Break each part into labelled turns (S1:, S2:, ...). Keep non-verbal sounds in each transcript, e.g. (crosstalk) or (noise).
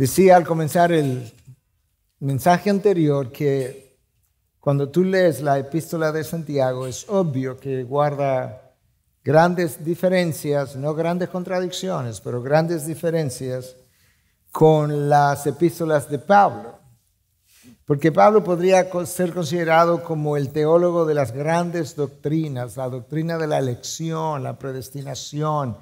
S1: Decía al comenzar el mensaje anterior que cuando tú lees la epístola de Santiago es obvio que guarda grandes diferencias, no grandes contradicciones, pero grandes diferencias con las epístolas de Pablo. Porque Pablo podría ser considerado como el teólogo de las grandes doctrinas, la doctrina de la elección, la predestinación,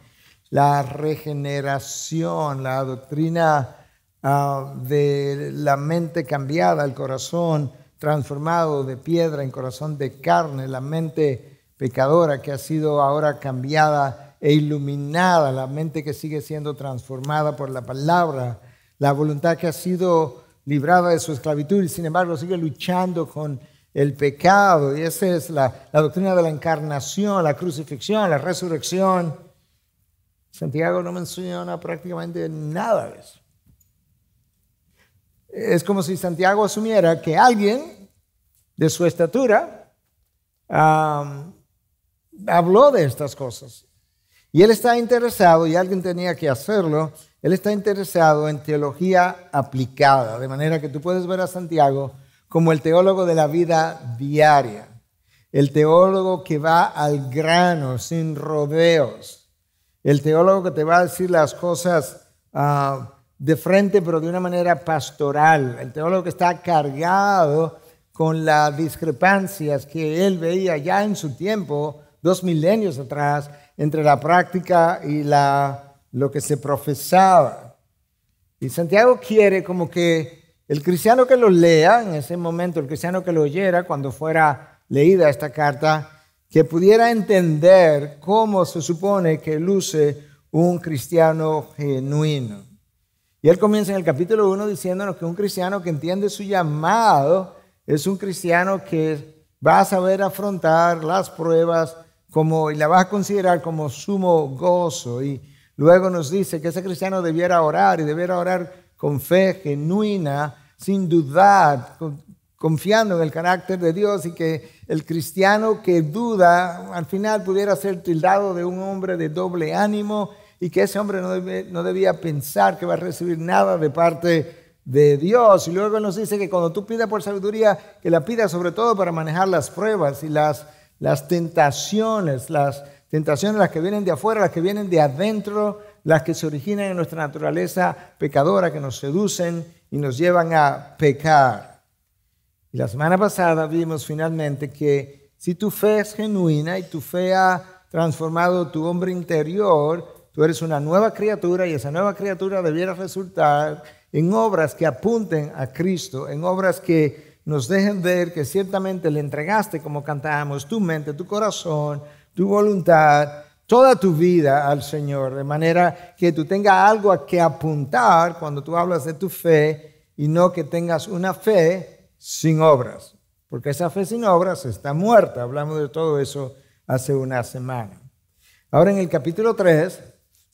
S1: la regeneración, la doctrina Ah, de la mente cambiada, el corazón transformado de piedra en corazón de carne, la mente pecadora que ha sido ahora cambiada e iluminada, la mente que sigue siendo transformada por la palabra, la voluntad que ha sido librada de su esclavitud y sin embargo sigue luchando con el pecado. Y esa es la, la, doctrina de la encarnación, la crucifixión, la resurrección. Santiago no menciona prácticamente nada de eso. Es como si Santiago asumiera que alguien de su estatura habló de estas cosas. Y él está interesado, y alguien tenía que hacerlo, él está interesado en teología aplicada, de manera que tú puedes ver a Santiago como el teólogo de la vida diaria, el teólogo que va al grano, sin rodeos, el teólogo que te va a decir las cosas ah, de frente, pero de una manera pastoral. El teólogo que está cargado con las discrepancias que él veía ya en su tiempo, dos milenios atrás, entre la práctica y la, lo que se profesaba. Y Santiago quiere como que el cristiano que lo lea en ese momento, el cristiano que lo oyera cuando fuera leída esta carta, que pudiera entender cómo se supone que luce un cristiano genuino. Y él comienza en el capítulo 1 diciéndonos que un cristiano que entiende su llamado es un cristiano que va a saber afrontar las pruebas como, y la va a considerar como sumo gozo. Y luego nos dice que ese cristiano debiera orar y debiera orar con fe genuina, sin dudar, confiando en el carácter de Dios y que el cristiano que duda al final pudiera ser tildado de un hombre de doble ánimo y que ese hombre no debía, pensar que va a recibir nada de parte de Dios. Y luego nos dice que cuando tú pidas por sabiduría, que la pidas sobre todo para manejar las pruebas y las, las tentaciones, las tentaciones las que vienen de afuera, las que vienen de adentro, las que se originan en nuestra naturaleza pecadora, que nos seducen y nos llevan a pecar. Y la semana pasada vimos finalmente que si tu fe es genuina y tu fe ha transformado tu hombre interior, Tú eres una nueva criatura y esa nueva criatura debiera resultar en obras que apunten a Cristo, en obras que nos dejen ver que ciertamente le entregaste, como cantábamos, tu mente, tu corazón, tu voluntad, toda tu vida al Señor, de manera que tú tengas algo a que apuntar cuando tú hablas de tu fe y no que tengas una fe sin obras, porque esa fe sin obras está muerta. Hablamos de todo eso hace una semana. Ahora en el capítulo 3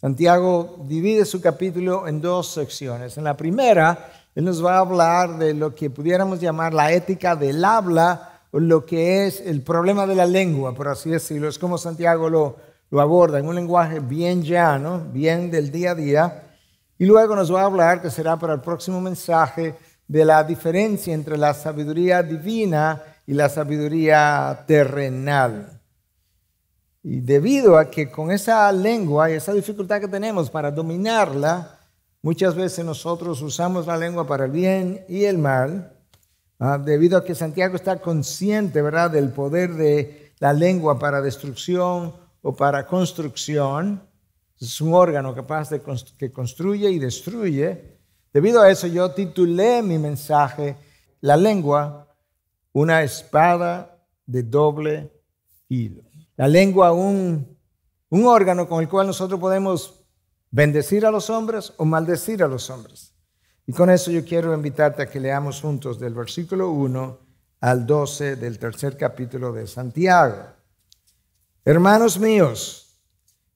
S1: Santiago divide su capítulo en dos secciones. En la primera, él nos va a hablar de lo que pudiéramos llamar la ética del habla lo que es el problema de la lengua, por así decirlo. Es como Santiago lo, lo aborda, en un lenguaje bien llano, bien del día a día. Y luego nos va a hablar, que será para el próximo mensaje, de la diferencia entre la sabiduría divina y la sabiduría terrenal. Y debido a que con esa lengua y esa dificultad que tenemos para dominarla, muchas veces nosotros usamos la lengua para el bien y el mal, ¿ah? debido a que Santiago está consciente, ¿verdad?, del poder de la lengua para destrucción o para construcción. Es un órgano capaz de que construye y destruye. Debido a eso yo titulé mi mensaje La lengua, una espada de doble hilo. La lengua un, órgano con el cual nosotros podemos bendecir a los hombres o maldecir a los hombres. Y con eso yo quiero invitarte a que leamos juntos del versículo 1 al 12 del tercer capítulo de Santiago. Hermanos míos,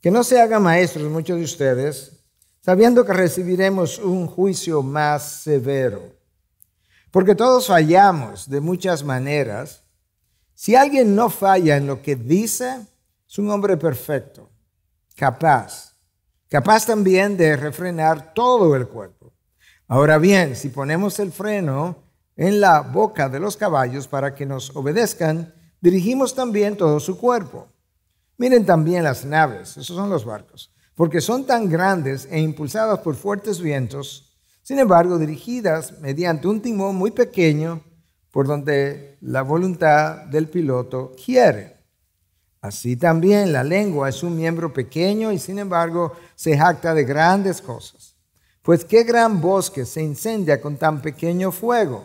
S1: que no se hagan maestros muchos de ustedes, sabiendo que recibiremos un juicio más severo. Porque todos fallamos de muchas maneras si alguien no falla en lo que dice, es un hombre perfecto, capaz, capaz también de refrenar todo el cuerpo. Ahora bien, si ponemos el freno en la boca de los caballos para que nos obedezcan, dirigimos también todo su cuerpo. Miren también las naves, esos son los barcos, porque son tan grandes e impulsadas por fuertes vientos, sin embargo dirigidas mediante un timón muy pequeño por donde la voluntad del piloto quiere. Así también la lengua es un miembro pequeño y sin embargo se jacta de grandes cosas. Pues qué gran bosque se incendia con tan pequeño fuego.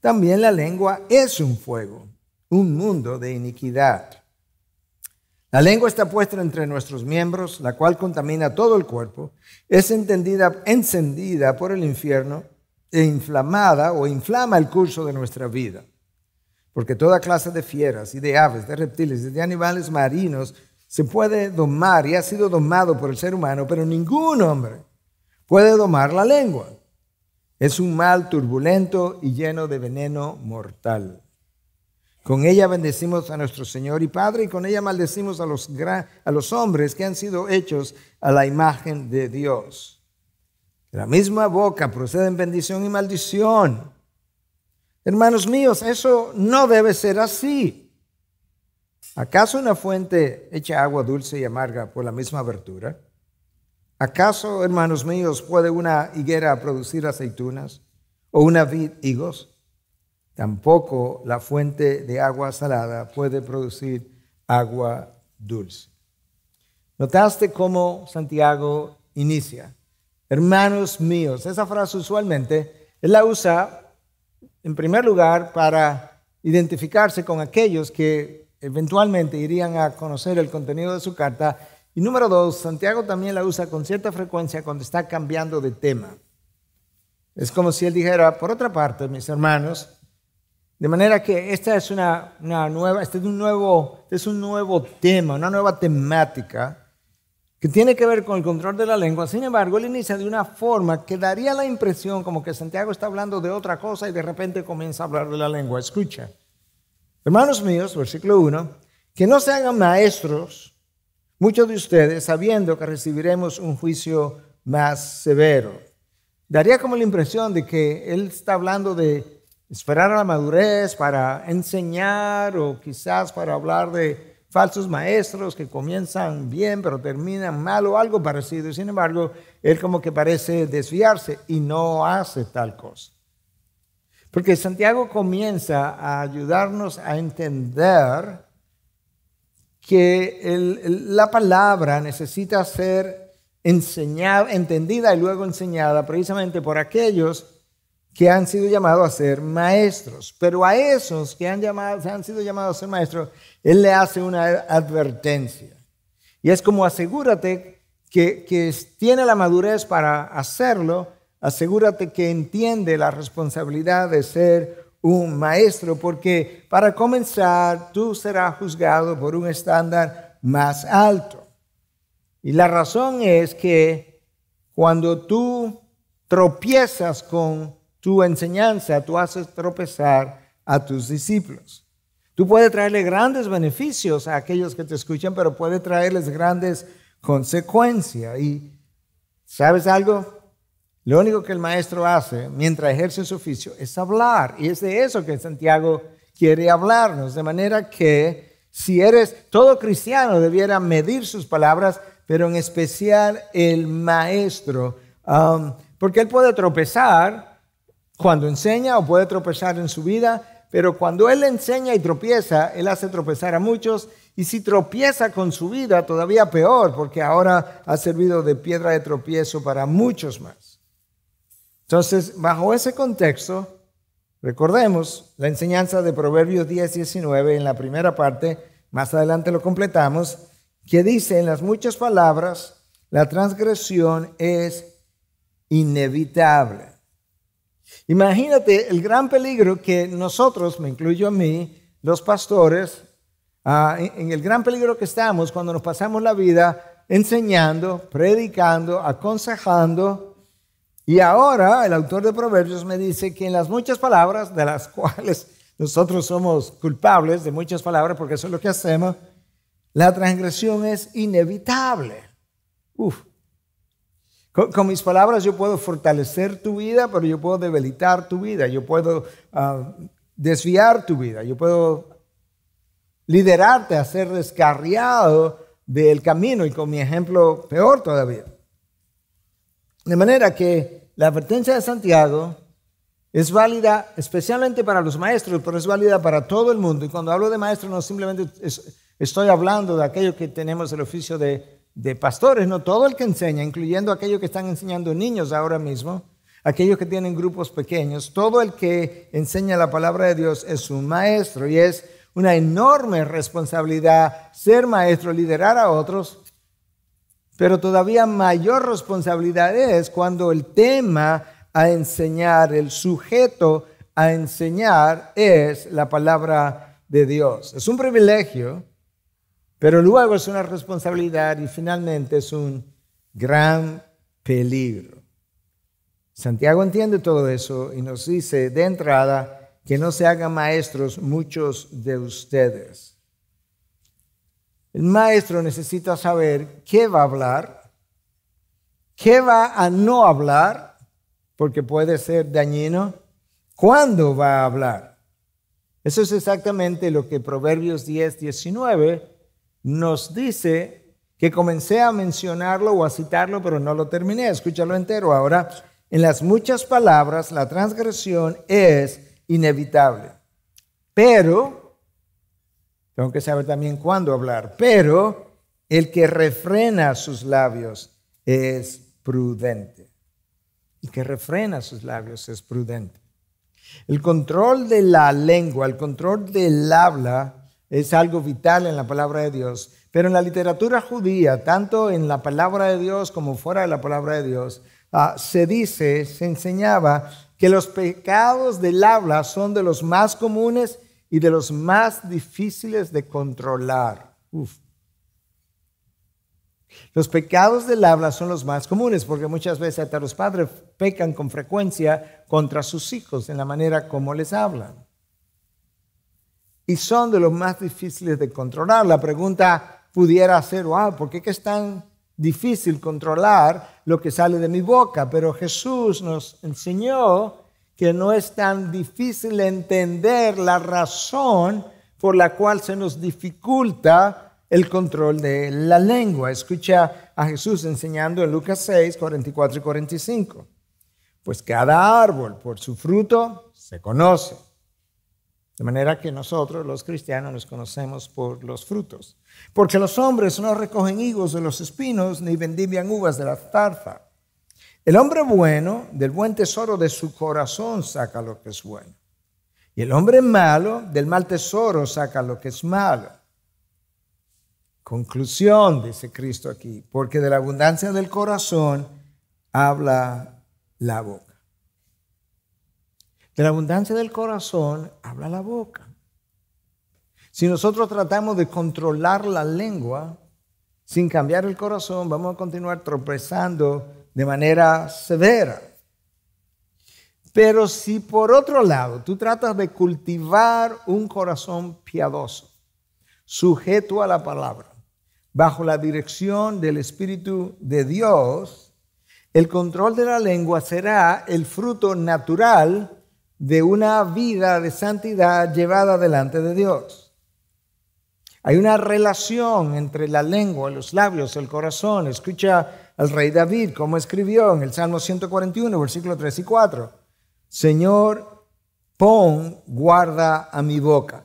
S1: También la lengua es un fuego, un mundo de iniquidad. La lengua está puesta entre nuestros miembros, la cual contamina todo el cuerpo, es entendida, encendida por el infierno e inflamada o inflama el curso de nuestra vida. Porque toda clase de fieras y de aves, de reptiles y de animales marinos se puede domar y ha sido domado por el ser humano, pero ningún hombre puede domar la lengua. Es un mal turbulento y lleno de veneno mortal. Con ella bendecimos a nuestro Señor y Padre y con ella maldecimos a los, a los hombres que han sido hechos a la imagen de Dios. De la misma boca proceden bendición y maldición. Hermanos míos, eso no debe ser así. ¿Acaso una fuente echa agua dulce y amarga por la misma abertura? ¿Acaso, hermanos míos, puede una higuera producir aceitunas o una vid higos? Tampoco la fuente de agua salada puede producir agua dulce. ¿Notaste cómo Santiago inicia? hermanos míos. Esa frase usualmente él la usa en primer lugar para identificarse con aquellos que eventualmente irían a conocer el contenido de su carta. Y número dos, Santiago también la usa con cierta frecuencia cuando está cambiando de tema. Es como si él dijera, por otra parte, mis hermanos, de manera que esta es una, nueva, este un nuevo, este es un nuevo tema, una nueva temática que tiene que ver con el control de la lengua. Sin embargo, él inicia de una forma que daría la impresión como que Santiago está hablando de otra cosa y de repente comienza a hablar de la lengua. Escucha. Hermanos míos, versículo 1, que no se hagan maestros muchos de ustedes sabiendo que recibiremos un juicio más severo. Daría como la impresión de que él está hablando de esperar a la madurez para enseñar o quizás para hablar de falsos maestros que comienzan bien pero terminan mal o algo parecido. Sin embargo, él como que parece desviarse y no hace tal cosa. Porque Santiago comienza a ayudarnos a entender que la palabra necesita ser enseñada, entendida y luego enseñada precisamente por aquellos que han sido llamados a ser maestros. Pero a esos que han, llamado, han sido llamados a ser maestros, Él le hace una advertencia. Y es como asegúrate que, que tiene la madurez para hacerlo, asegúrate que entiende la responsabilidad de ser un maestro, porque para comenzar tú serás juzgado por un estándar más alto. Y la razón es que cuando tú tropiezas con tu enseñanza, tú haces tropezar a tus discípulos. Tú puedes traerle grandes beneficios a aquellos que te escuchan, pero puede traerles grandes consecuencias. Y ¿sabes algo? Lo único que el maestro hace mientras ejerce su oficio es hablar. Y es de eso que Santiago quiere hablarnos. De manera que si eres todo cristiano, debiera medir sus palabras, pero en especial el maestro. Um, porque él puede tropezar, cuando enseña o puede tropezar en su vida, pero cuando Él enseña y tropieza, Él hace tropezar a muchos. Y si tropieza con su vida, todavía peor, porque ahora ha servido de piedra de tropiezo para muchos más. Entonces, bajo ese contexto, recordemos la enseñanza de Proverbios 10, 19 en la primera parte, más adelante lo completamos, que dice en las muchas palabras, la transgresión es inevitable. Imagínate el gran peligro que nosotros, me incluyo a mí, los pastores, ah, en el gran peligro que estamos cuando nos pasamos la vida enseñando, predicando, aconsejando. Y ahora el autor de Proverbios me dice que en las muchas palabras, de las (laughs) cuales nosotros somos culpables, de muchas palabras, porque eso es lo que hacemos, la transgresión es inevitable. Uf, con, mis palabras yo puedo fortalecer tu vida, pero yo puedo debilitar tu vida, yo puedo ah, desviar tu vida, yo puedo liderarte a ser descarriado del camino y con mi ejemplo peor todavía. De manera que la advertencia de Santiago es válida especialmente para los maestros, pero es válida para todo el mundo. Y cuando hablo de maestro no simplemente estoy hablando de aquellos que tenemos el oficio de de pastores, no todo el que enseña, incluyendo aquellos que están enseñando niños ahora mismo, aquellos que tienen grupos pequeños, todo el que enseña la palabra de Dios es un maestro y es una enorme responsabilidad ser maestro, liderar a otros, pero todavía mayor responsabilidad es cuando el tema a enseñar, el sujeto a enseñar es la palabra de Dios. Es un privilegio pero luego es una responsabilidad y finalmente es un gran peligro. Santiago entiende todo eso y nos dice de entrada que no se hagan maestros muchos de ustedes. El maestro necesita saber qué va a hablar, qué va a no hablar, porque puede ser dañino, cuándo va a hablar. Eso es exactamente lo que Proverbios 10, 19 nos dice que comencé a mencionarlo o a citarlo, pero no lo terminé. Escúchalo entero ahora. En las muchas palabras, la transgresión es inevitable. Pero, tengo que saber también cuándo hablar, pero el que refrena sus labios es prudente. El que refrena sus labios es prudente. El control de la lengua, el control del habla, es algo vital en la palabra de Dios. Pero en la literatura judía, tanto en la palabra de Dios como fuera de la palabra de Dios, ah, se dice, se enseñaba que los pecados del habla son de los más comunes y de los más difíciles de controlar. Los pecados del habla son los más comunes porque muchas veces hasta los padres pecan con frecuencia contra sus hijos en la manera como les hablan y son de los más difíciles de controlar. La pregunta pudiera ser, wow, ¿por qué es tan difícil controlar lo que sale de mi boca? Pero Jesús nos enseñó que no es tan difícil entender la razón por la cual se nos dificulta el control de la lengua. Escucha a Jesús enseñando en Lucas 6, 44 y 45. Pues cada árbol por su fruto se conoce. De manera que nosotros los cristianos nos conocemos por los frutos. Porque los hombres no recogen higos de los espinos ni vendimian uvas de la tarza. El hombre bueno del buen tesoro de su corazón saca lo que es bueno. Y el hombre malo del mal tesoro saca lo que es malo. Conclusión, dice Cristo aquí, porque de la abundancia del corazón habla la boca. De la abundancia del corazón habla la boca. Si nosotros tratamos de controlar la lengua sin cambiar el corazón, vamos a continuar tropezando de manera severa. Pero si por otro lado tú tratas de cultivar un corazón piadoso, sujeto a la palabra, bajo la dirección del Espíritu de Dios, el control de la lengua será el fruto natural de una vida de santidad llevada delante de Dios. Hay una relación entre la lengua, los labios, el corazón. Escucha al rey David como escribió en el Salmo 141, versículos 3 y 4. Señor, pon guarda a mi boca.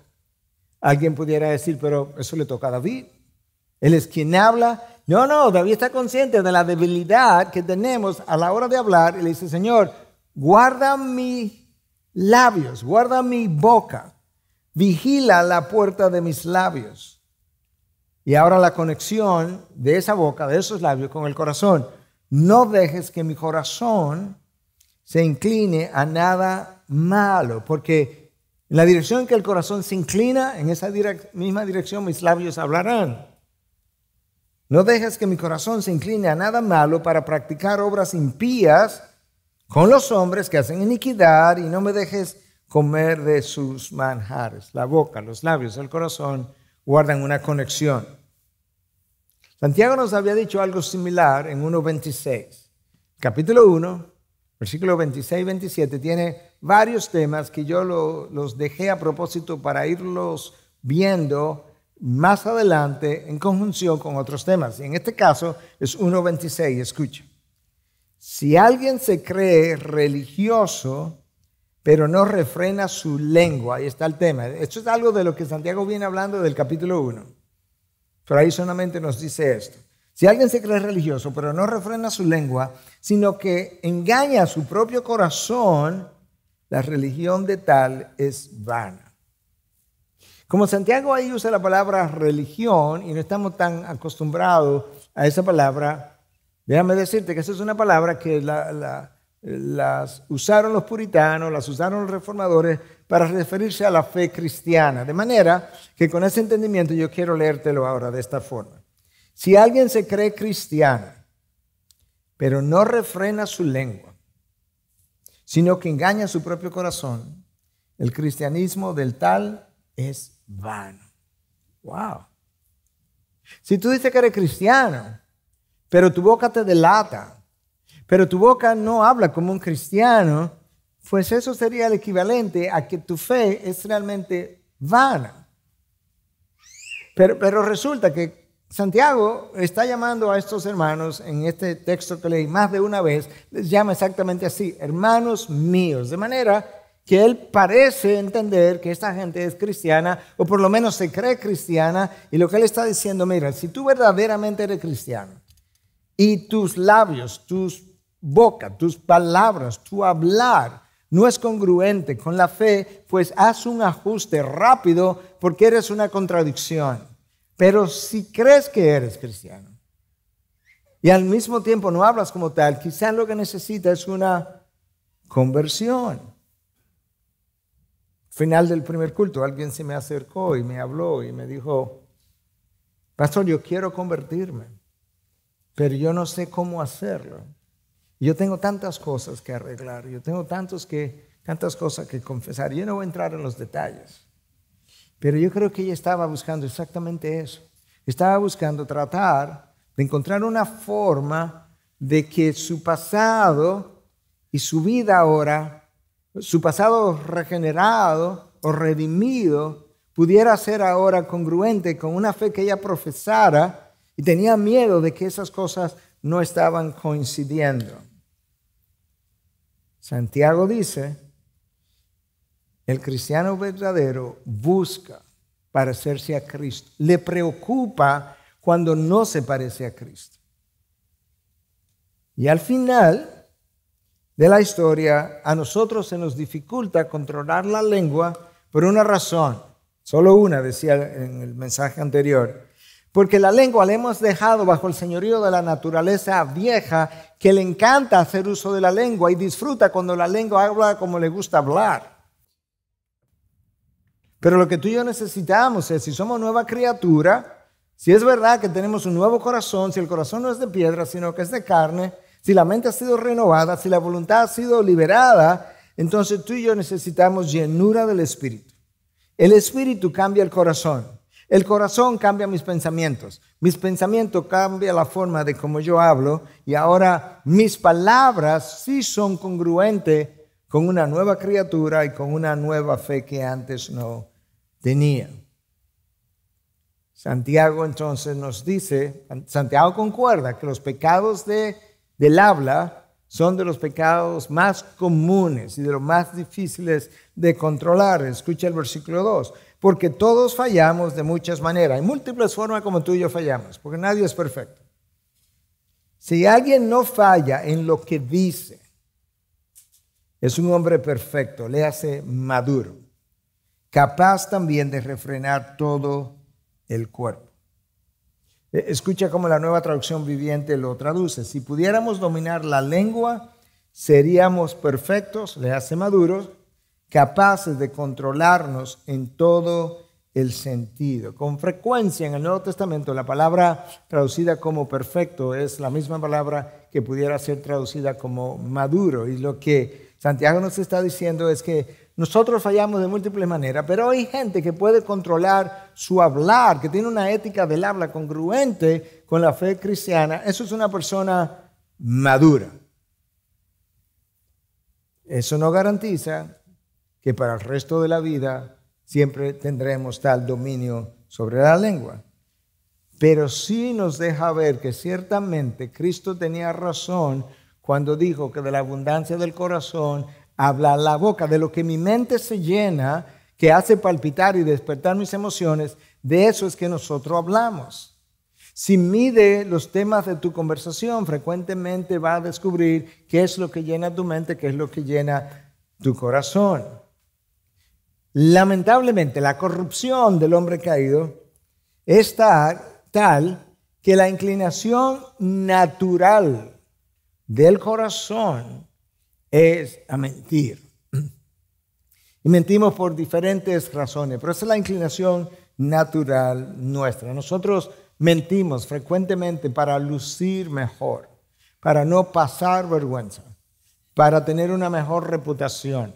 S1: Alguien pudiera decir, pero eso le toca a David. Él es quien habla. No, no, David está consciente de la debilidad que tenemos a la hora de hablar y le dice, Señor, guarda mi labios, guarda mi boca, vigila la puerta de mis labios. Y ahora la conexión de esa boca, de esos labios con el corazón. No dejes que mi corazón se incline a nada malo, porque en la dirección que el corazón se inclina, en esa misma dirección mis labios hablarán. No dejes que mi corazón se incline a nada malo para practicar obras impías con los hombres que hacen iniquidad y no me dejes comer de sus manjares. La boca, los labios, el corazón guardan una conexión. Santiago nos había dicho algo similar en 1.26. Capítulo 1, versículo 26 y 27 tiene varios temas que yo los dejé a propósito para irlos viendo más adelante en conjunción con otros temas. Y en este caso es 1.26, escucha. Si alguien se cree religioso, pero no refrena su lengua, ahí está el tema. ¿eh? Esto es algo de lo que Santiago viene hablando del capítulo 1. Pero ahí solamente nos dice esto. Si alguien se cree religioso, pero no refrena su lengua, sino que engaña a su propio corazón, la religión de tal es vana. Como Santiago ahí usa la palabra religión y no estamos tan acostumbrados a esa palabra, Déjame decirte que esa es una palabra que las usaron los puritanos, las usaron los reformadores para referirse a la fe cristiana. De manera que con ese entendimiento yo quiero leértelo ahora de esta forma. Si alguien se cree cristiano, pero no refrena su lengua, sino que engaña su propio corazón, el cristianismo del tal es vano. Wow. Si tú dices que eres cristiano, pero tu boca te delata, pero tu boca no habla como un cristiano, pues eso sería el equivalente a que tu fe es realmente vana. Pero, resulta que Santiago está llamando a estos hermanos en este texto que leí más de una vez, les llama exactamente así, hermanos míos, de manera que él parece entender que esta gente es cristiana, o por lo menos se cree cristiana, y lo que él está diciendo, mira, si tú verdaderamente eres cristiano, y tus labios, tus boca, tus palabras, tu hablar no es congruente con la fe, pues haz un ajuste rápido porque eres una contradicción. Pero si crees que eres cristiano y al mismo tiempo no hablas como tal, quizás lo que necesitas es una conversión. Final del primer culto, alguien se me acercó y me habló y me dijo, pastor, yo quiero convertirme pero yo no sé cómo hacerlo. Yo tengo tantas cosas que arreglar, yo tengo tantos que, tantas cosas que confesar. Yo no voy a entrar en los detalles, pero yo creo que ella estaba buscando exactamente eso. Estaba buscando tratar de encontrar una forma de que su pasado y su vida ahora, su pasado regenerado o redimido, pudiera ser ahora congruente con una fe que ella profesara y tenía miedo de que esas cosas no estaban coincidiendo. Santiago dice, el cristiano verdadero busca parecerse a Cristo. Le preocupa cuando no se parece a Cristo. Y al final de la historia, a nosotros se nos dificulta controlar la lengua por una razón, solo una, decía en el mensaje anterior, porque la lengua le hemos dejado bajo el señorío de la naturaleza vieja que le encanta hacer uso de la lengua y disfruta cuando la lengua habla como le gusta hablar. Pero lo que tú y yo necesitamos es, si somos nueva criatura, si es verdad que tenemos un nuevo corazón, si el corazón no es de piedra, sino que es de carne, si la mente ha sido renovada, si la voluntad ha sido liberada, entonces tú y yo necesitamos llenura del Espíritu. El Espíritu cambia el corazón. El corazón cambia mis pensamientos. Mis pensamientos cambian la forma de cómo yo hablo y ahora mis palabras sí son congruentes con una nueva criatura y con una nueva fe que antes no tenía. Santiago entonces nos dice, Santiago concuerda que los pecados de, del habla son de los pecados más comunes y de los más difíciles de controlar. Escucha el versículo 2 porque todos fallamos de muchas maneras, y múltiples formas como tú y yo fallamos, porque nadie es perfecto. Si alguien no falla en lo que dice, es un hombre perfecto, le hace maduro, capaz también de refrenar todo el cuerpo. E, escucha cómo la nueva traducción viviente lo traduce. Si pudiéramos dominar la lengua, seríamos perfectos, le hace maduros, capaces de controlarnos en todo el sentido. Con frecuencia en el Nuevo Testamento la palabra traducida como perfecto es la misma palabra que pudiera ser traducida como maduro. Y lo que Santiago nos está diciendo es que nosotros fallamos de múltiples maneras, pero hay gente que puede controlar su hablar, que tiene una ética del habla congruente con la fe cristiana. Eso es una persona madura. Eso no garantiza que para el resto de la vida siempre tendremos tal dominio sobre la lengua. Pero sí nos deja ver que ciertamente Cristo tenía razón cuando dijo que de la abundancia del corazón habla la boca, de lo que mi mente se llena, que hace palpitar y despertar mis emociones, de eso es que nosotros hablamos. Si mide los temas de tu conversación, frecuentemente va a descubrir qué es lo que llena tu mente, qué es lo que llena tu corazón. Lamentablemente, la corrupción del hombre caído es tal que la inclinación natural del corazón es a mentir. Y mentimos por diferentes razones, pero esa es la inclinación natural nuestra. Nosotros mentimos frecuentemente para lucir mejor, para no pasar vergüenza, para tener una mejor reputación,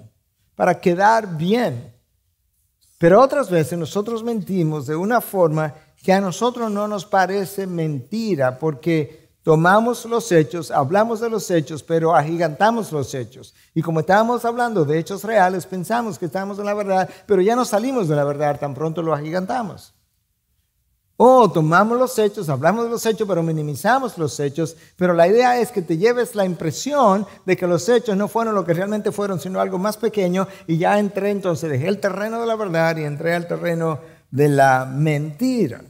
S1: para quedar bien pero otras veces nosotros mentimos de una forma que a nosotros no nos parece mentira, porque tomamos los hechos, hablamos de los hechos, pero agigantamos los hechos. Y como estábamos hablando de hechos reales, pensamos que estamos en la verdad, pero ya no salimos de la verdad, tan pronto lo agigantamos. O oh, tomamos los hechos, hablamos de los hechos, pero minimizamos los hechos. Pero la idea es que te lleves la impresión de que los hechos no fueron lo que realmente fueron, sino algo más pequeño. Y ya entré entonces, dejé el terreno de la verdad y entré al terreno de la mentira.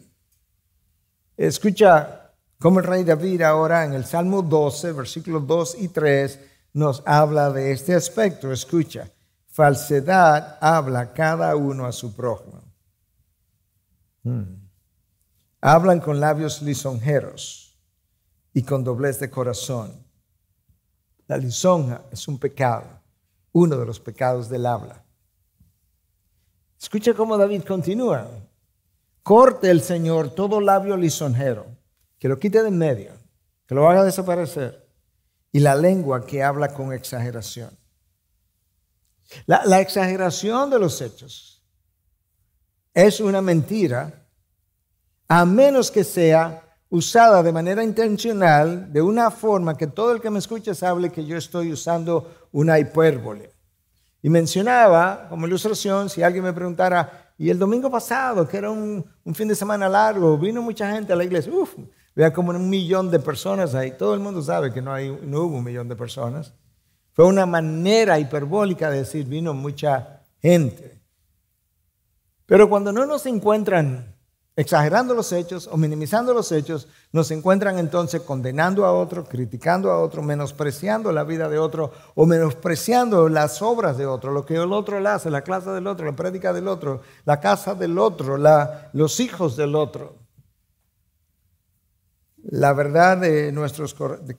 S1: Escucha cómo el rey David ahora en el Salmo 12, versículos 2 y 3, nos habla de este aspecto. Escucha, falsedad habla cada uno a su prójimo. Hmm. Hablan con labios lisonjeros y con doblez de corazón. La lisonja es un pecado, uno de los pecados del habla. Escucha cómo David continúa. Corte el Señor todo labio lisonjero, que lo quite de en medio, que lo haga desaparecer, y la lengua que habla con exageración. La, la exageración de los hechos es una mentira a menos que sea usada de manera intencional, de una forma que todo el que me escuche sabe que yo estoy usando una hipérbole. Y mencionaba como ilustración, si alguien me preguntara, y el domingo pasado, que era un, fin de semana largo, vino mucha gente a la iglesia, uff, vea como un millón de personas ahí, todo el mundo sabe que no, hay, no hubo un millón de personas. Fue una manera hiperbólica de decir, vino mucha gente. Pero cuando no nos encuentran exagerando los hechos o minimizando los hechos, nos encuentran entonces condenando a otro, criticando a otro, menospreciando la vida de otro o menospreciando las obras de otro, lo que el otro le hace, la clase del otro, la prédica del otro, la casa del otro, la, los hijos del otro. La verdad de nuestros,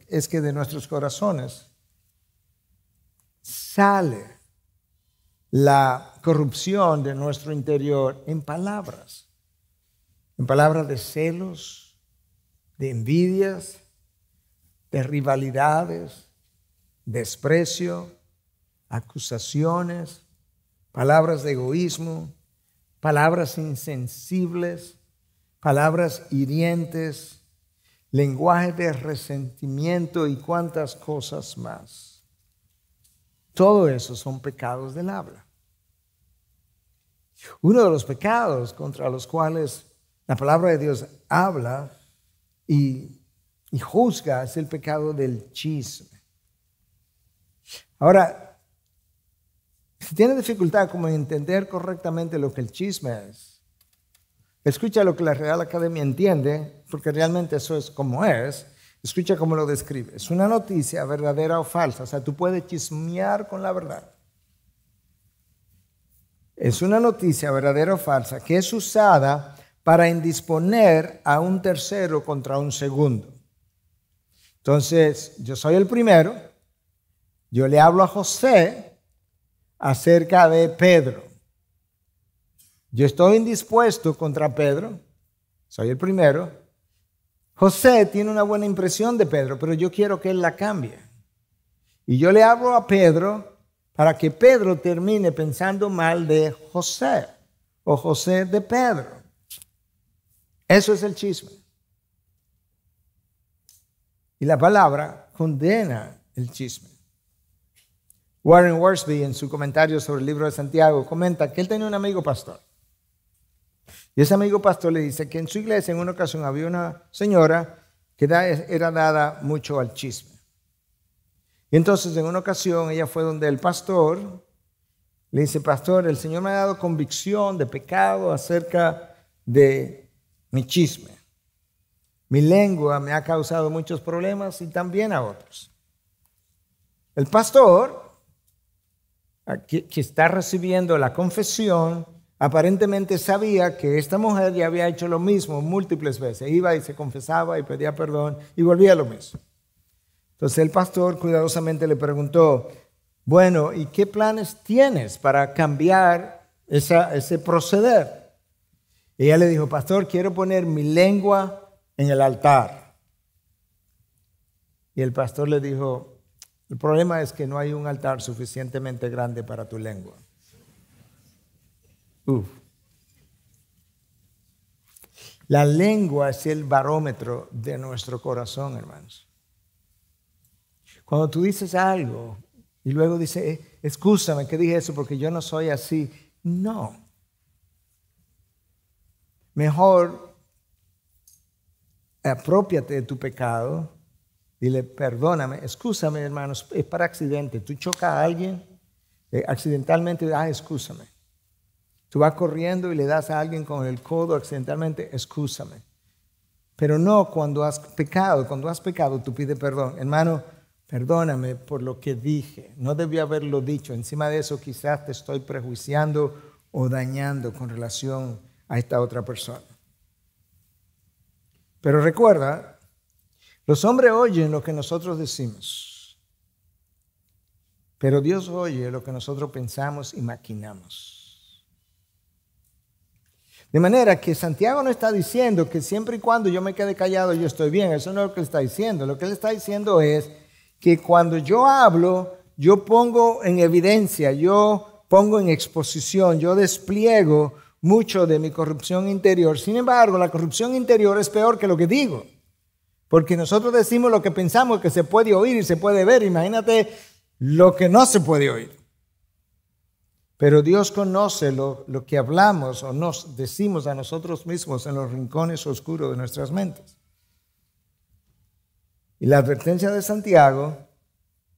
S1: es que de nuestros corazones sale la corrupción de nuestro interior en palabras en palabras de celos, de envidias, de rivalidades, desprecio, acusaciones, palabras de egoísmo, palabras insensibles, palabras hirientes, lenguaje de resentimiento y cuantas cosas más. Todo eso son pecados del habla. Uno de los pecados contra los cuales la palabra de Dios habla y, juzga es el pecado del chisme. Ahora, si tiene dificultad como entender correctamente lo que el chisme es, escucha lo que la Real Academia entiende, porque realmente eso es como es, escucha cómo lo describe. Es una noticia verdadera o falsa, o sea, tú puedes chismear con la verdad. Es una noticia verdadera o falsa que es usada para indisponer a un tercero contra un segundo. Entonces, yo soy el primero, yo le hablo a José acerca de Pedro. Yo estoy indispuesto contra Pedro, soy el primero. José tiene una buena impresión de Pedro, pero yo quiero que él la cambie. Y yo le hablo a Pedro para que Pedro termine pensando mal de José o José de Pedro. Eso es el chisme. Y la palabra condena el chisme. Warren Worsby, en su comentario sobre el libro de Santiago, comenta que él tenía un amigo pastor. Y ese amigo pastor le dice que en su iglesia en una ocasión había una señora que era dada mucho al chisme. Y entonces en una ocasión ella fue donde el pastor le dice, pastor, el Señor me ha dado convicción de pecado acerca de mi chisme. Mi lengua me ha causado muchos problemas y también a otros. El pastor que, está recibiendo la confesión aparentemente sabía que esta mujer ya había hecho lo mismo múltiples veces. Iba y se confesaba y pedía perdón y volvía a lo mismo. Entonces el pastor cuidadosamente le preguntó, bueno, ¿y qué planes tienes para cambiar ese proceder? ella le dijo, pastor, quiero poner mi lengua en el altar. Y el pastor le dijo, el problema es que no hay un altar suficientemente grande para tu lengua. La lengua es el barómetro de nuestro corazón, hermanos. Cuando tú dices algo y luego dices, eh, excúsame que dije eso porque yo no soy así. No, Mejor apropiate de tu pecado, dile, perdóname, excúsame, hermano, es para accidente. Tú chocas a alguien eh, accidentalmente, ah, excúsame. Tú vas corriendo y le das a alguien con el codo accidentalmente, excúsame. Pero no cuando has pecado, cuando has pecado tú pides perdón. Hermano, perdóname por lo que dije, no debí haberlo dicho. Encima de eso quizás te estoy prejuiciando o dañando con relación a esta otra persona. Pero recuerda, los hombres oyen lo que nosotros decimos, pero Dios oye lo que nosotros pensamos y maquinamos. De manera que Santiago no está diciendo que siempre y cuando yo me quede callado yo estoy bien, eso no es lo que él está diciendo, lo que él está diciendo es que cuando yo hablo, yo pongo en evidencia, yo pongo en exposición, yo despliego mucho de mi corrupción interior. Sin embargo, la corrupción interior es peor que lo que digo. Porque nosotros decimos lo que pensamos que se puede oír y se puede ver. Imagínate lo que no se puede oír. Pero Dios conoce lo, que hablamos o nos decimos a nosotros mismos en los rincones oscuros de nuestras mentes. Y la advertencia de Santiago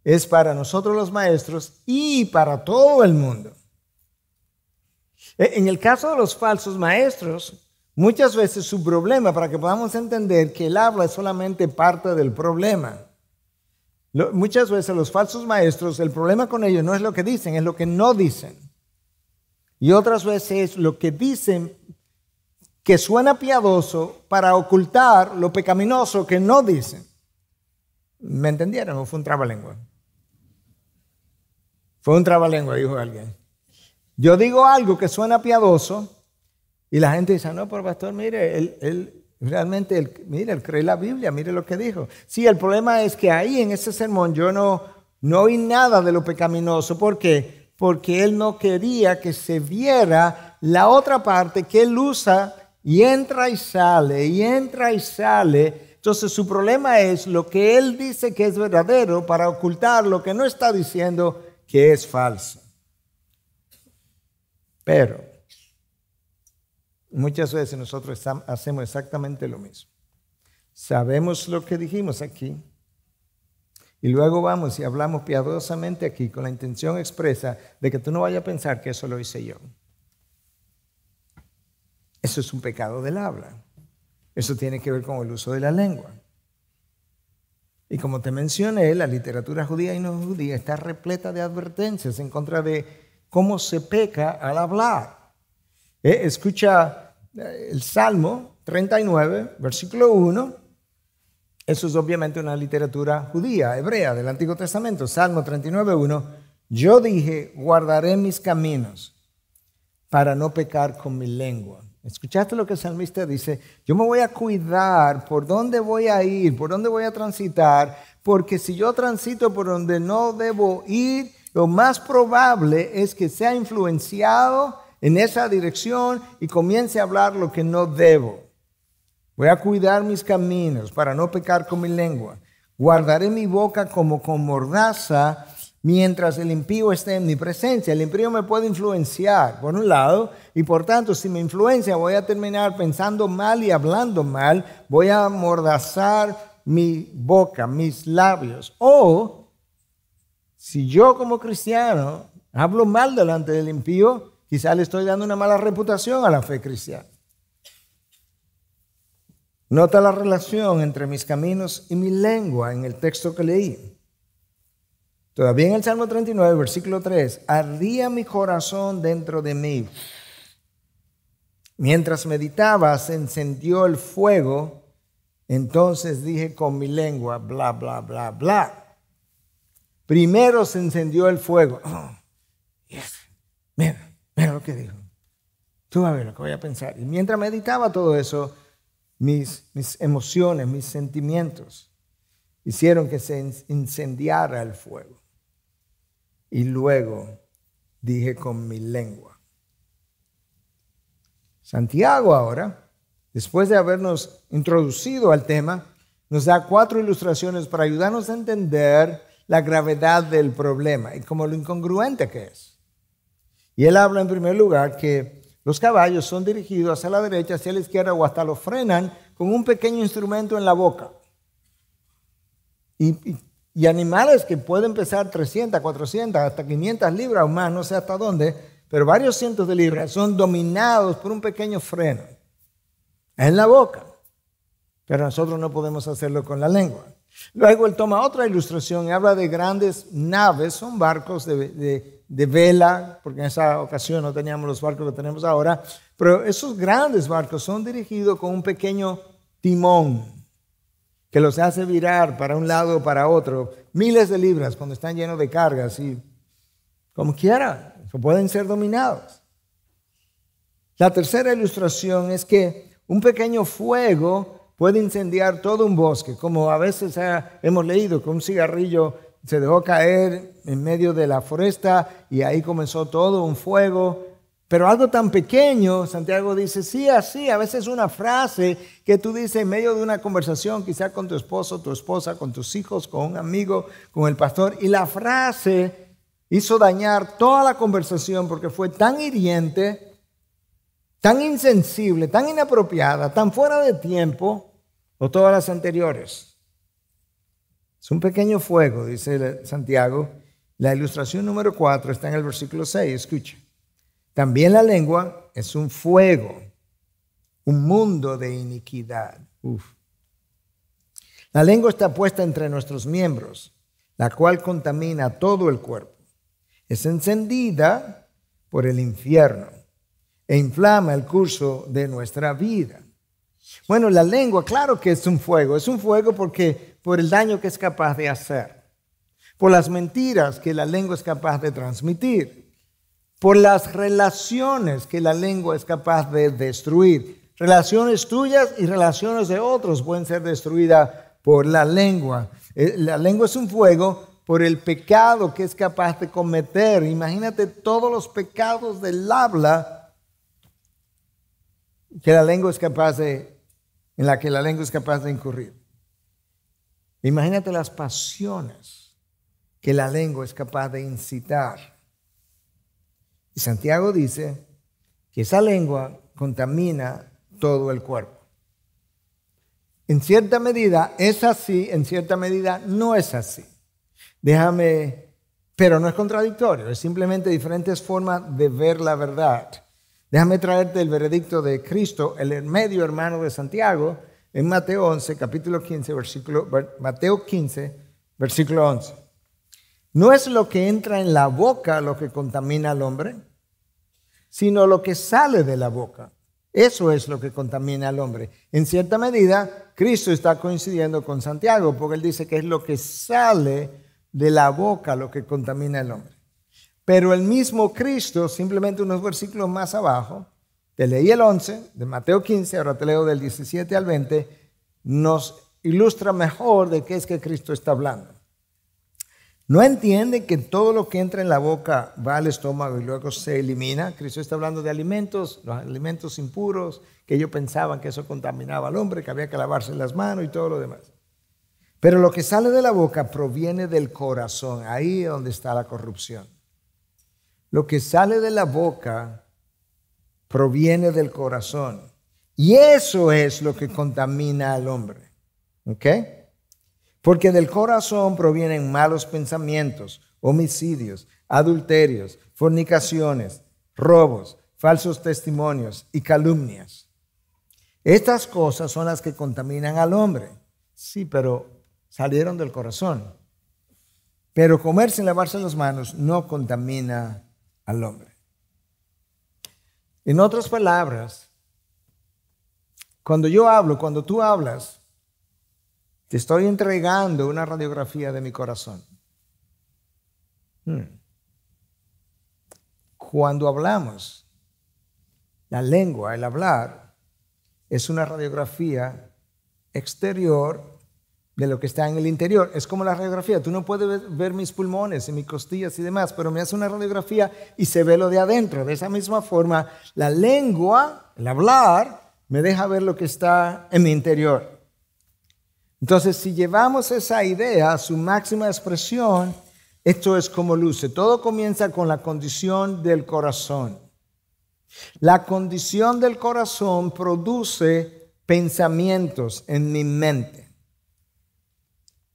S1: es para nosotros los maestros y para todo el mundo. Eh, en el caso de los falsos maestros, muchas veces su problema, para que podamos entender que el habla es solamente parte del problema. Muchas veces los falsos maestros, el problema con ellos no es lo que dicen, es lo que no dicen. Y otras veces es lo que dicen que suena piadoso para ocultar lo pecaminoso que no dicen. ¿Me entendieron? ¿O fue un trabalengua? Fue un trabalengua, dijo alguien. Yo digo algo que suena piadoso y la gente dice, no, pero pastor, mire, él, realmente, mire, él cree la Biblia, mire lo que dijo. Sí, el problema es que ahí en ese sermón yo no, no oí nada de lo pecaminoso. ¿Por qué? Porque él no quería que se viera la otra parte que él usa y entra y sale, y entra y sale. Entonces su problema es lo que él dice que es verdadero para ocultar lo que no está diciendo que es falso. Pero muchas veces nosotros hacemos exactamente lo mismo. Sabemos lo que dijimos aquí y luego vamos y hablamos piadosamente aquí con la intención expresa de que tú no vayas a pensar que eso lo hice yo. Eso es un pecado del habla. Eso tiene que ver con el uso de la lengua. Y como te mencioné, la literatura judía y no judía está repleta de advertencias en contra de cómo se peca al hablar. Eh, escucha eh, el Salmo 39, versículo 1. Eso es obviamente una literatura judía, hebrea, del Antiguo Testamento. Salmo 39, 1. Yo dije, guardaré mis caminos para no pecar con mi lengua. ¿Escuchaste lo que el salmista dice? Yo me voy a cuidar por dónde voy a ir, por dónde voy a transitar, porque si yo transito por donde no debo ir, lo más probable es que sea influenciado en esa dirección y comience a hablar lo que no debo. Voy a cuidar mis caminos para no pecar con mi lengua. Guardaré mi boca como con mordaza mientras el impío esté en mi presencia. El impío me puede influenciar, por un lado, y por tanto, si me influencia, voy a terminar pensando mal y hablando mal, voy a mordazar mi boca, mis labios. O si yo como cristiano hablo mal delante del impío, quizá le estoy dando una mala reputación a la fe cristiana. Nota la relación entre mis caminos y mi lengua en el texto que leí. Todavía en el Salmo 39, versículo 3, ardía mi corazón dentro de mí. Mientras meditaba, se encendió el fuego. Entonces dije con mi lengua, bla, bla, bla, bla. Primero se encendió el fuego. Oh, mira, mira lo que dijo. Tú a ver lo que voy a pensar. Y mientras meditaba todo eso, mis, mis emociones, mis sentimientos, hicieron que se incendiara el fuego. Y luego dije con mi lengua. Santiago ahora, después de habernos introducido al tema, nos da cuatro ilustraciones para ayudarnos a entender la gravedad del problema y como lo incongruente que es. Y él habla en primer lugar que los caballos son dirigidos hacia la derecha, hacia la izquierda o hasta los frenan con un pequeño instrumento en la boca. Y, animales que pueden pesar 300, 400, hasta 500 libras o más, no sé hasta dónde, pero varios cientos de libras son dominados por un pequeño freno en la boca. Pero nosotros no podemos hacerlo con la lengua. Luego él toma otra ilustración y habla de grandes naves, son barcos de, vela, porque en esa ocasión no teníamos los barcos que tenemos ahora, pero esos grandes barcos son dirigidos con un pequeño timón que los hace virar para un lado o para otro, miles de libras cuando están llenos de cargas y como quiera, pueden ser dominados. La tercera ilustración es que un pequeño fuego puede incendiar todo un bosque, como a veces hemos leído que un cigarrillo se dejó caer en medio de la foresta y ahí comenzó todo un fuego. Pero algo tan pequeño, Santiago dice, sí, así, a veces una frase que tú dices en medio de una conversación, quizá con tu esposo, tu esposa, con tus hijos, con un amigo, con el pastor, y la frase hizo dañar toda la conversación porque fue tan hiriente tan insensible, tan inapropiada, tan fuera de tiempo, o todas las anteriores. Es un pequeño fuego, dice Santiago. La ilustración número 4 está en el versículo 6, escucha. También la lengua es un fuego, un mundo de iniquidad. La lengua está puesta entre nuestros miembros, la cual contamina todo el cuerpo. Es encendida por el infierno e inflama el curso de nuestra vida. Bueno, la lengua, claro que es un fuego, es un fuego porque por el daño que es capaz de hacer, por las mentiras que la lengua es capaz de transmitir, por las relaciones que la lengua es capaz de destruir. Relaciones tuyas y relaciones de otros pueden ser destruidas por la lengua. Eh, la lengua es un fuego por el pecado que es capaz de cometer. Imagínate todos los pecados del habla que la lengua es capaz de, en la que la lengua es capaz de incurrir. Imagínate las pasiones que la lengua es capaz de incitar. Y Santiago dice que esa lengua contamina todo el cuerpo. En cierta medida es así, en cierta medida no es así. Déjame, pero no es contradictorio, es simplemente diferentes formas de ver la verdad. Déjame traerte el veredicto de Cristo, el medio hermano de Santiago, en Mateo 11, capítulo 15, versículo, Mateo 15, versículo 11. No es lo que entra en la boca lo que contamina al hombre, sino lo que sale de la boca. Eso es lo que contamina al hombre. En cierta medida, Cristo está coincidiendo con Santiago, porque él dice que es lo que sale de la boca lo que contamina al hombre. Pero el mismo Cristo, simplemente unos versículos más abajo, te leí el 11 de Mateo 15, ahora te leo del 17 al 20, nos ilustra mejor de qué es que Cristo está hablando. No entienden que todo lo que entra en la boca va al estómago y luego se elimina. Cristo está hablando de alimentos, los alimentos impuros, que ellos pensaban que eso contaminaba al hombre, que había que lavarse las manos y todo lo demás. Pero lo que sale de la boca proviene del corazón, ahí es donde está la corrupción lo que sale de la boca proviene del corazón. Y eso es lo que contamina al hombre. ¿Ok? Porque del corazón provienen malos pensamientos, homicidios, adulterios, fornicaciones, robos, falsos testimonios y calumnias. Estas cosas son las que contaminan al hombre. Sí, pero salieron del corazón. Pero comer sin lavarse las manos no contamina al hombre. En otras palabras, cuando yo hablo, cuando tú hablas, te estoy entregando una radiografía de mi corazón. Hmm. Cuando hablamos, la lengua, el hablar, es una radiografía exterior de lo que está en el interior. Es como la radiografía. Tú no puedes ver mis pulmones y mis costillas y demás, pero me hace una radiografía y se ve lo de adentro. De esa misma forma, la lengua, el hablar, me deja ver lo que está en mi interior. Entonces, si llevamos esa idea a su máxima expresión, esto es como luce. Todo comienza con la condición del corazón. La condición del corazón produce pensamientos en mi mente.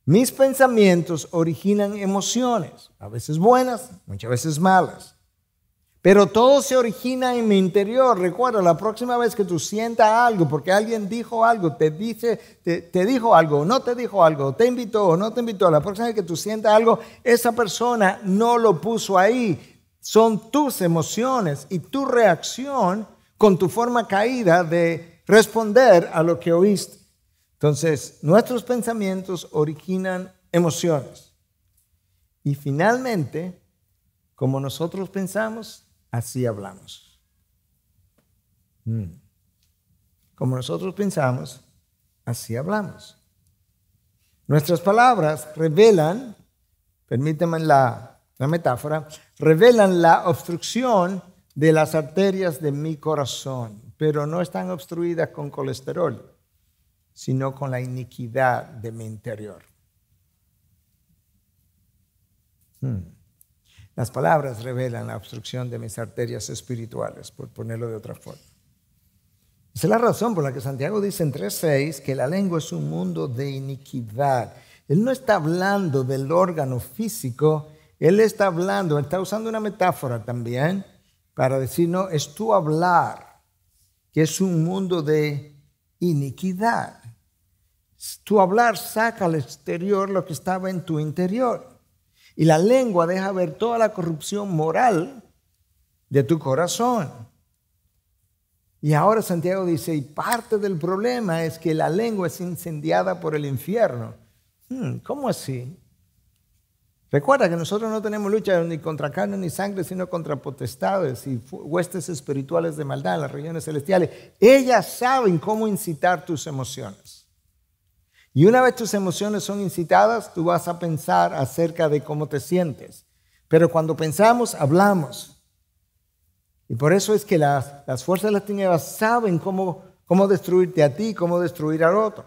S1: Mis pensamientos originan emociones, a veces buenas, muchas veces malas. Pero todo se origina en mi interior. Recuerda, la próxima vez que tú sientas algo, porque alguien dijo algo, te, dice, te, dijo algo, no te dijo algo, te invitó o no te invitó, la próxima vez que tú sientas algo, esa persona no lo puso ahí. Son tus emociones y tu reacción con tu forma caída de responder a lo que oíste. Entonces, nuestros pensamientos originan emociones. Y finalmente, como nosotros pensamos, así hablamos. Mm. Como nosotros pensamos, así hablamos. Nuestras palabras revelan, permítanme la, la, metáfora, revelan la obstrucción de las arterias de mi corazón, pero no están obstruidas con colesterol sino con la iniquidad de mi interior. Hmm. Las palabras revelan la obstrucción de mis arterias espirituales, por ponerlo de otra forma. Esa es la razón por la que Santiago dice en 3.6 que la lengua es un mundo de iniquidad. Él no está hablando del órgano físico, él está hablando, está usando una metáfora también para decir, no, es tu hablar, que es un mundo de iniquidad. Tu hablar saca al exterior lo que estaba en tu interior. Y la lengua deja ver toda la corrupción moral de tu corazón. Y ahora Santiago dice, y parte del problema es que la lengua es incendiada por el infierno. Hmm, ¿Cómo así? Recuerda que nosotros no tenemos lucha ni contra carne ni sangre, sino contra potestades y huestes espirituales de maldad en las regiones celestiales. Ellas saben cómo incitar tus emociones. Y una vez tus emociones son incitadas, tú vas a pensar acerca de cómo te sientes. Pero cuando pensamos, hablamos. Y por eso es que las, fuerzas de las tinieblas saben cómo, cómo destruirte a ti, cómo destruir al otro.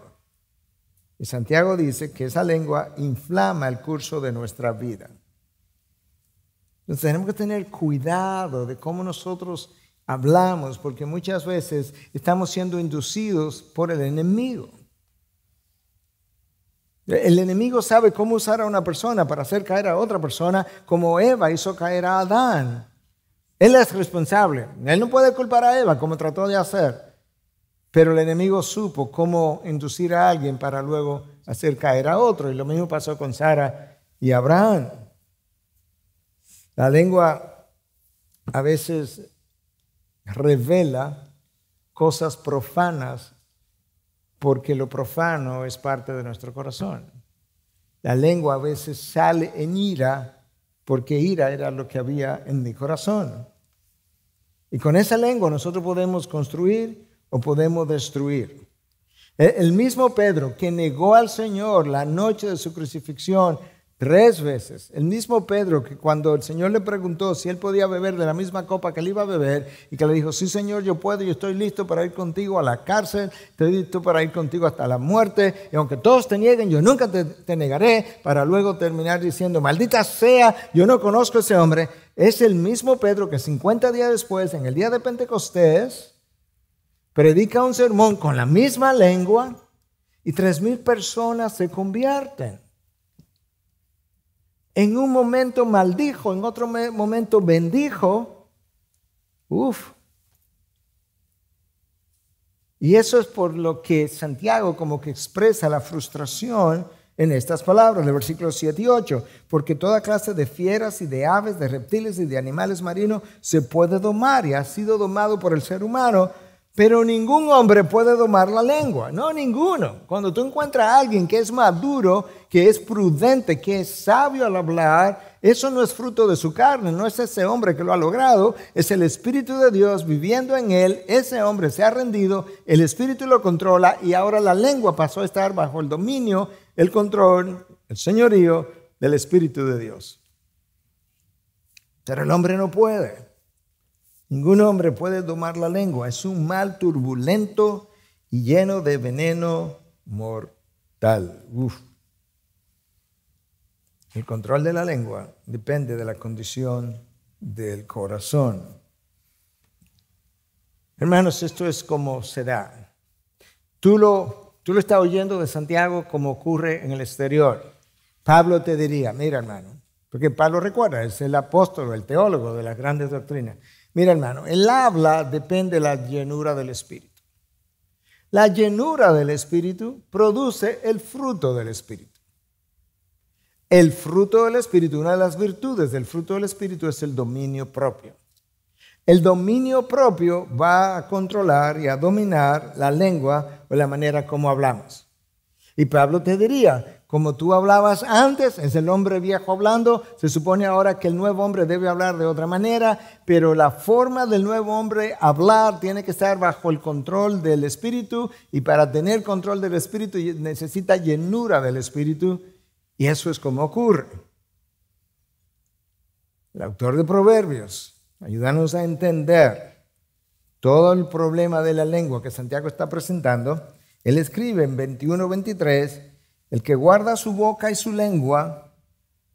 S1: Y Santiago dice que esa lengua inflama el curso de nuestra vida. Entonces tenemos que tener cuidado de cómo nosotros hablamos, porque muchas veces estamos siendo inducidos por el enemigo. El enemigo sabe cómo usar a una persona para hacer caer a otra persona, como Eva hizo caer a Adán. Él es responsable. Él no puede culpar a Eva como trató de hacer. Pero el enemigo supo cómo inducir a alguien para luego hacer caer a otro. Y lo mismo pasó con Sara y Abraham. La lengua a veces revela cosas profanas porque lo profano es parte de nuestro corazón. La lengua a veces sale en ira, porque ira era lo que había en mi corazón. Y con esa lengua nosotros podemos construir o podemos destruir. E, el mismo Pedro que negó al Señor la noche de su crucifixión Tres veces. El mismo Pedro que cuando el Señor le preguntó si él podía beber de la misma copa que él iba a beber y que le dijo, sí Señor, yo puedo, yo estoy listo para ir contigo a la cárcel, estoy listo para ir contigo hasta la muerte, y aunque todos te nieguen, yo nunca te, negaré, para luego terminar diciendo, maldita sea, yo no conozco a ese hombre. Es el mismo Pedro que 50 días después, en el día de Pentecostés, predica un sermón con la misma lengua y tres mil personas se convierten. En un momento maldijo, en otro momento bendijo. Uf. Y eso es por lo que Santiago como que expresa la frustración en estas palabras, el versículo 7 y 8, porque toda clase de fieras y de aves, de reptiles y de animales marinos se puede domar y ha sido domado por el ser humano, pero ningún hombre puede domar la lengua, no ninguno. Cuando tú encuentras a alguien que es maduro, que es prudente, que es sabio al hablar, eso no es fruto de su carne, no es ese hombre que lo ha logrado, es el Espíritu de Dios viviendo en él, ese hombre se ha rendido, el Espíritu lo controla y ahora la lengua pasó a estar bajo el dominio, el control, el señorío del Espíritu de Dios. Pero el hombre no puede. Ningún hombre puede domar la lengua. Es un mal turbulento y lleno de veneno mortal. Uf. El control de la lengua depende de la condición del corazón. Hermanos, esto es como se da. Tú lo, tú lo estás oyendo de Santiago como ocurre en el exterior. Pablo te diría, mira hermano, porque Pablo recuerda, es el apóstol, el teólogo de las grandes doctrinas. Mira hermano, el habla depende de la llenura del Espíritu. La llenura del Espíritu produce el fruto del Espíritu. El fruto del Espíritu, una de las virtudes del fruto del Espíritu es el dominio propio. El dominio propio va a controlar y a dominar la lengua o la manera como hablamos. Y Pablo te diría, como tú hablabas antes, es el hombre viejo hablando, se supone ahora que el nuevo hombre debe hablar de otra manera, pero la forma del nuevo hombre hablar tiene que estar bajo el control del Espíritu y para tener control del Espíritu necesita llenura del Espíritu y eso es como ocurre. El autor de Proverbios, ayúdanos a entender todo el problema de la lengua que Santiago está presentando. Él escribe en 21-23 el que guarda su boca y su lengua,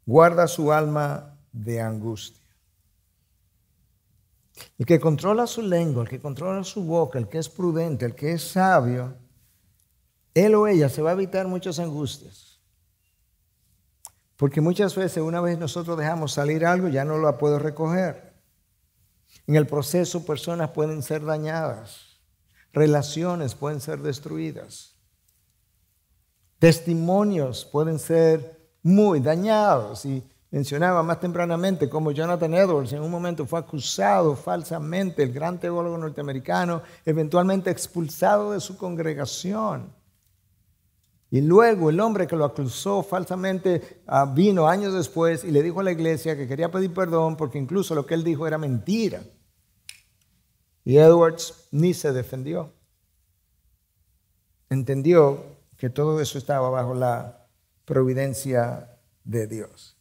S1: guarda su alma de angustia. El que controla su lengua, el que controla su boca, el que es prudente, el que es sabio, él o ella se va a evitar muchas angustias. Porque muchas veces una vez nosotros dejamos salir algo, ya no lo puedo recoger. En el proceso personas pueden ser dañadas, relaciones pueden ser destruidas testimonios pueden ser muy dañados. Y mencionaba más tempranamente como Jonathan Edwards en un momento fue acusado falsamente, el gran teólogo norteamericano, eventualmente expulsado de su congregación. Y luego el hombre que lo acusó falsamente ah, vino años después y le dijo a la iglesia que quería pedir perdón porque incluso lo que él dijo era mentira. Y Edwards ni se defendió. Entendió que todo eso estaba bajo la providencia de Dios.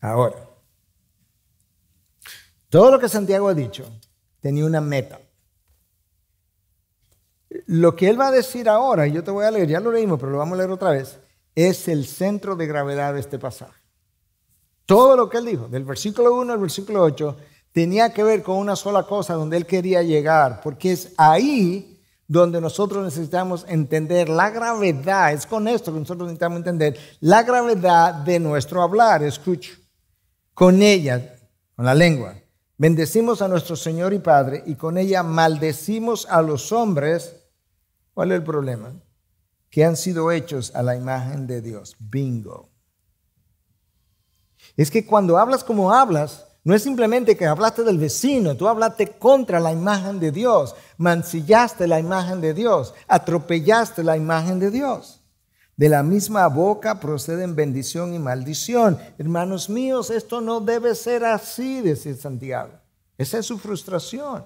S1: Ahora, todo lo que Santiago ha dicho tenía una meta. Lo que él va a decir ahora, y yo te voy a leer, ya lo leímos, pero lo vamos a leer otra vez, es el centro de gravedad de este pasaje. Todo lo que él dijo, del versículo 1 al versículo 8, tenía que ver con una sola cosa donde él quería llegar, porque es ahí donde nosotros necesitamos entender la gravedad, es con esto que nosotros necesitamos entender, la gravedad de nuestro hablar, escucho, con ella, con la lengua, bendecimos a nuestro Señor y Padre y con ella maldecimos a los hombres. ¿Cuál es el problema? Que han sido hechos a la imagen de Dios. Bingo. Es que cuando hablas como hablas, no es simplemente que hablaste del vecino, tú hablaste contra la imagen de Dios, mancillaste la imagen de Dios, atropellaste la imagen de Dios. De la misma boca proceden bendición y maldición. Hermanos míos, esto no debe ser así, decía Santiago. Esa es su frustración.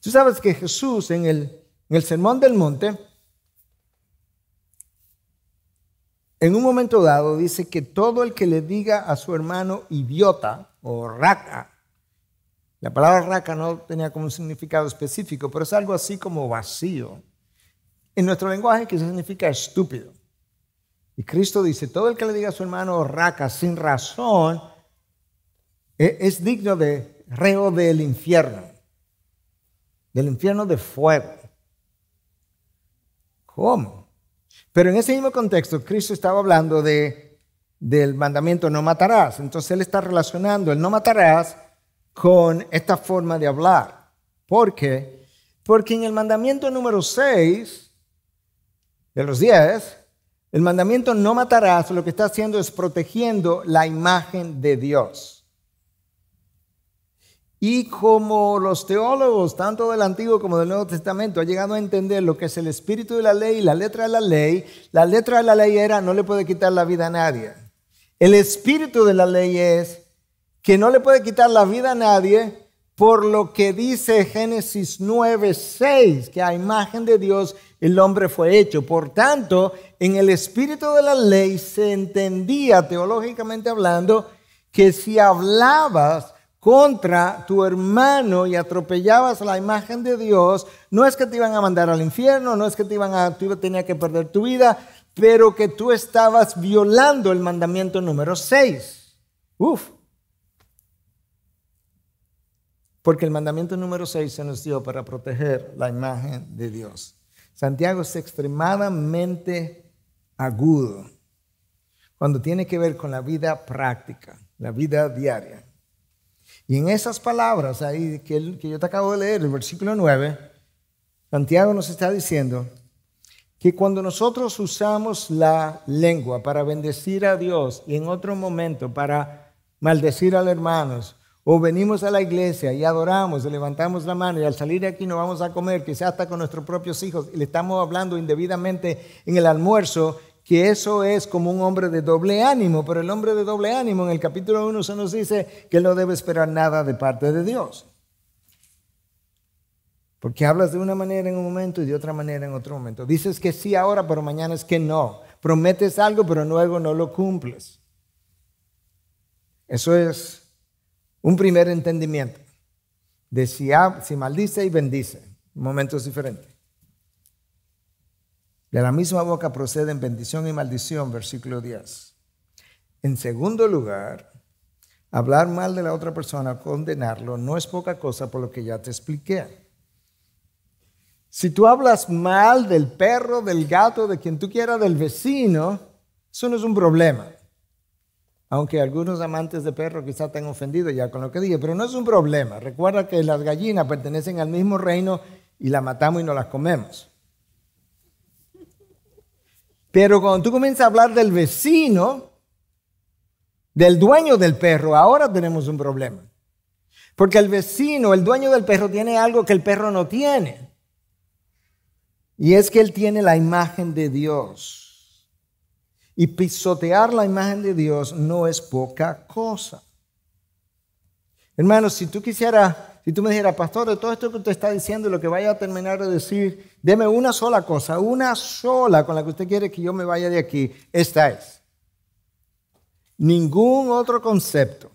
S1: Tú sabes que Jesús en el, en el Sermón del Monte, En un momento dado dice que todo el que le diga a su hermano idiota o raca, la palabra raca no tenía como un significado específico, pero es algo así como vacío. En nuestro lenguaje que significa estúpido. Y Cristo dice, todo el que le diga a su hermano raca sin razón e, es digno de reo del infierno, del infierno de fuego. ¿Cómo? Pero en ese mismo contexto, Cristo estaba hablando del mandamiento no matarás. Entonces Él está relacionando el no matarás con esta forma de hablar. ¿Por qué? Porque en el mandamiento número 6, de los 10, el mandamiento no matarás lo que está haciendo es protegiendo la imagen de Dios. Y como los teólogos, tanto del Antiguo como del Nuevo Testamento, han llegado a entender lo que es el espíritu de la ley y la letra de la ley, la letra de la ley era no le puede quitar la vida a nadie. El espíritu de la ley es que no le puede quitar la vida a nadie, por lo que dice Génesis 9, 6, que a imagen de Dios el hombre fue hecho. Por tanto, en el espíritu de la ley se entendía, teológicamente hablando, que si hablabas contra tu hermano y atropellabas la imagen de Dios, no es que te iban a mandar al infierno, no es que te iban a, tú tenías que perder tu vida, pero que tú estabas violando el mandamiento número 6. Uf. Porque el mandamiento número 6 se nos dio para proteger la imagen de Dios. Santiago es extremadamente agudo cuando tiene que ver con la vida práctica, la vida diaria. Y en esas palabras ahí que, yo te acabo de leer, el versículo 9, Santiago nos está diciendo que cuando nosotros usamos la lengua para bendecir a Dios y en otro momento para maldecir a los hermanos, o venimos a la iglesia y adoramos, y levantamos la mano y al salir de aquí no vamos a comer, quizás hasta con nuestros propios hijos, y le estamos hablando indebidamente en el almuerzo que eso es como un hombre de doble ánimo, pero el hombre de doble ánimo en el capítulo 1 se nos dice que no debe esperar nada de parte de Dios. Porque hablas de una manera en un momento y de otra manera en otro momento. Dices que sí ahora, pero mañana es que no. Prometes algo, pero luego no lo cumples. Eso es un primer entendimiento de si maldice y bendice, momentos diferentes. De la misma boca proceden bendición y maldición, versículo 10. En segundo lugar, hablar mal de la otra persona, condenarlo, no es poca cosa por lo que ya te expliqué. Si tú hablas mal del perro, del gato, de quien tú quieras, del vecino, eso no es un problema. Aunque algunos amantes de perro quizás te han ofendido ya con lo que dije, pero no es un problema. Recuerda que las gallinas pertenecen al mismo reino y las matamos y no las comemos. Pero cuando tú comienzas a hablar del vecino, del dueño del perro, ahora tenemos un problema. Porque el vecino, el dueño del perro, tiene algo que el perro no tiene. Y es que él tiene la imagen de Dios. Y pisotear la imagen de Dios no es poca cosa. Hermanos, si tú quisieras y tú me dijeras, pastor, de todo esto que usted está diciendo, lo que vaya a terminar de decir, deme una sola cosa, una sola con la que usted quiere que yo me vaya de aquí, esta es. Ningún otro concepto,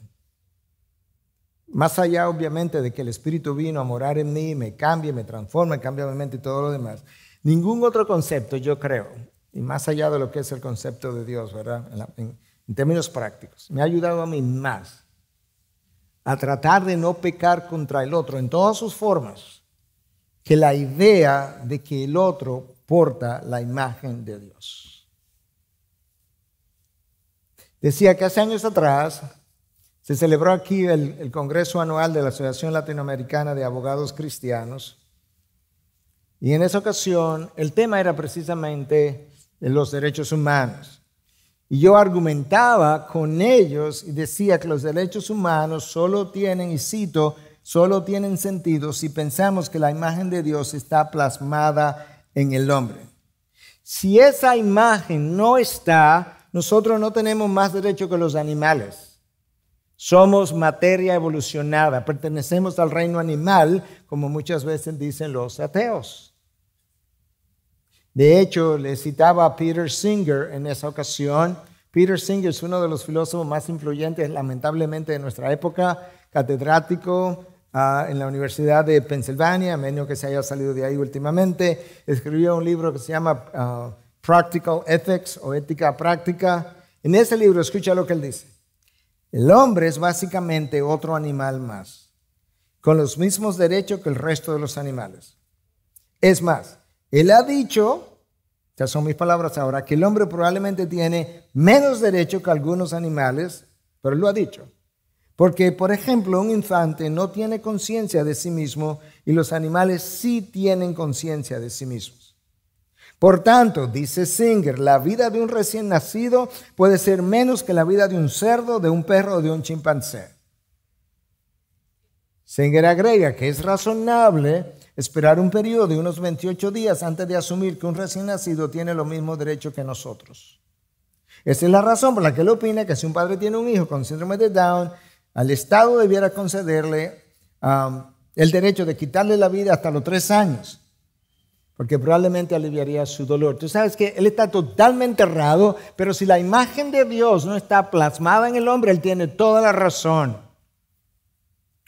S1: más allá obviamente de que el Espíritu vino a morar en mí, me cambie, me transforma, cambia mi mente y todo lo demás, ningún otro concepto yo creo, y más allá de lo que es el concepto de Dios, ¿verdad? en términos prácticos, me ha ayudado a mí más a tratar de no pecar contra el otro en todas sus formas, que la idea de que el otro porta la imagen de Dios. Decía que hace años atrás se celebró aquí el, Congreso Anual de la Asociación Latinoamericana de Abogados Cristianos y en esa ocasión el tema era precisamente los derechos humanos. Y yo argumentaba con ellos y decía que los derechos humanos solo tienen, y cito, solo tienen sentido si pensamos que la imagen de Dios está plasmada en el hombre. Si esa imagen no está, nosotros no tenemos más derecho que los animales. Somos materia evolucionada, pertenecemos al reino animal, como muchas veces dicen los ateos. De hecho, le citaba a Peter Singer en esa ocasión. Peter Singer es uno de los filósofos más influyentes, lamentablemente, de nuestra época, catedrático ah, en la Universidad de Pensilvania, a menos que se haya salido de ahí últimamente. Escribió un libro que se llama ah, Practical Ethics o Ética Práctica. En ese libro, escucha lo que él dice. El hombre es básicamente otro animal más, con los mismos derechos que el resto de los animales. Es más, él ha dicho, ya son mis palabras ahora, que el hombre probablemente tiene menos derecho que algunos animales, pero él lo ha dicho. Porque, por ejemplo, un infante no tiene conciencia de sí mismo y los animales sí tienen conciencia de sí mismos. Por tanto, dice Singer, la vida de un recién nacido puede ser menos que la vida de un cerdo, de un perro o de un chimpancé. Singer agrega que es razonable Esperar un periodo de unos 28 días antes de asumir que un recién nacido tiene los mismos derechos que nosotros. Esa es la razón por la que él opina que si un padre tiene un hijo con síndrome de Down, al Estado debiera concederle um, el derecho de quitarle la vida hasta los tres años, porque probablemente aliviaría su dolor. Tú sabes que él está totalmente errado, pero si la imagen de Dios no está plasmada en el hombre, él tiene toda la razón,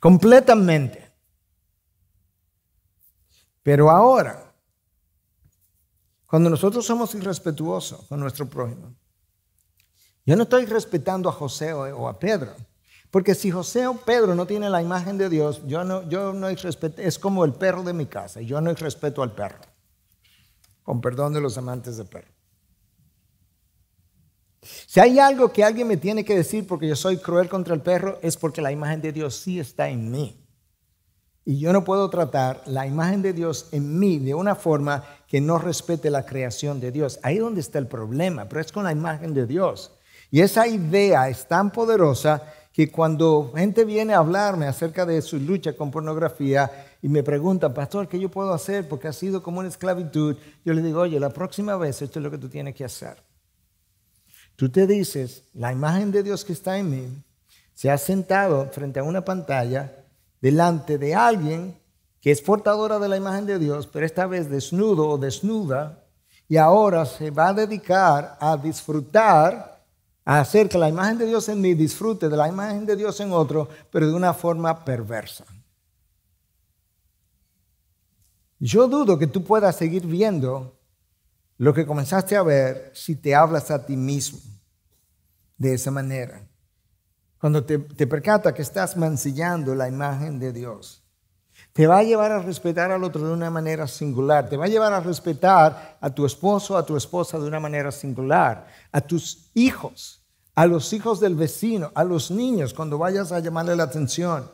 S1: completamente. Pero ahora, cuando nosotros somos irrespetuosos con nuestro prójimo, yo no estoy respetando a José o a Pedro. Porque si José o Pedro no tiene la imagen de Dios, yo no, yo no respeto, es como el perro de mi casa, yo no respeto al perro. Con perdón de los amantes de perro. Si hay algo que alguien me tiene que decir porque yo soy cruel contra el perro, es porque la imagen de Dios sí está en mí. Y yo no puedo tratar la imagen de Dios en mí de una forma que no respete la creación de Dios. Ahí donde está el problema, pero es con la imagen de Dios. Y esa idea es tan poderosa que cuando gente viene a hablarme acerca de su lucha con pornografía y me pregunta, pastor, ¿qué yo puedo hacer? Porque ha sido como una esclavitud. Yo le digo, oye, la próxima vez esto es lo que tú tienes que hacer. Tú te dices, la imagen de Dios que está en mí se ha sentado frente a una pantalla delante de alguien que es portadora de la imagen de Dios, pero esta vez desnudo o desnuda, y ahora se va a dedicar a disfrutar, a hacer que la imagen de Dios en mí disfrute de la imagen de Dios en otro, pero de una forma perversa. Yo dudo que tú puedas seguir viendo lo que comenzaste a ver si te hablas a ti mismo de esa manera cuando te, percata que estás mancillando la imagen de Dios. Te va a llevar a respetar al otro de una manera singular. Te va a llevar a respetar a tu esposo, a tu esposa de una manera singular. A tus hijos, a los hijos del vecino, a los niños cuando vayas a llamarle la atención.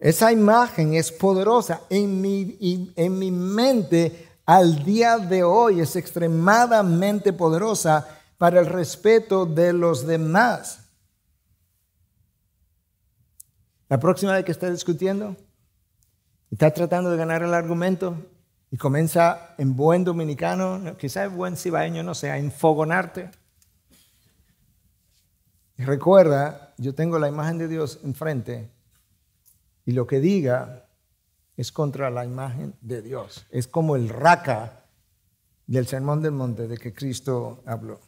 S1: Esa imagen es poderosa. En mi, en mi mente al día de hoy es extremadamente poderosa para el respeto de los demás. La próxima vez que está discutiendo, está tratando de ganar el argumento y comienza en buen dominicano, quizás buen cibaeño, no sé, a enfogonarte. Y recuerda, yo tengo la imagen de Dios enfrente y lo que diga es contra la imagen de Dios. Es como el raca del sermón del monte de que Cristo habló.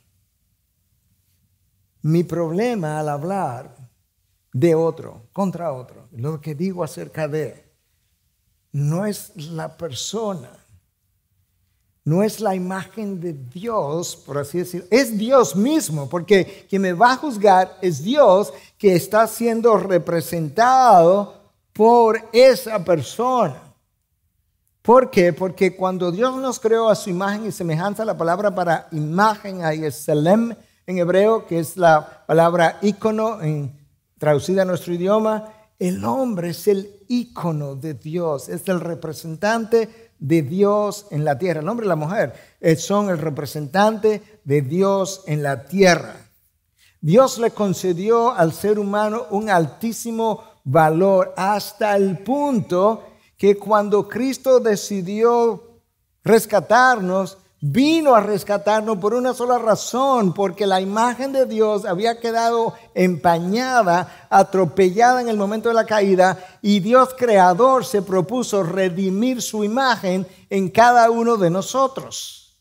S1: Mi problema al hablar de otro, contra otro. Lo que digo acerca de no es la persona, no es la imagen de Dios, por así decirlo, es Dios mismo, porque quien me va a juzgar es Dios que está siendo representado por esa persona. ¿Por qué? Porque cuando Dios nos creó a su imagen y semejanza, la palabra para imagen ahí es Selem en hebreo, que es la palabra ícono en Traducida a nuestro idioma, el hombre es el ícono de Dios, es el representante de Dios en la tierra. El hombre y la mujer eh, son el representante de Dios en la tierra. Dios le concedió al ser humano un altísimo valor hasta el punto que cuando Cristo decidió rescatarnos, vino a rescatarnos por una sola razón, porque la imagen de Dios había quedado empañada, atropellada en el momento de la caída, y Dios creador se propuso redimir su imagen en cada uno de nosotros.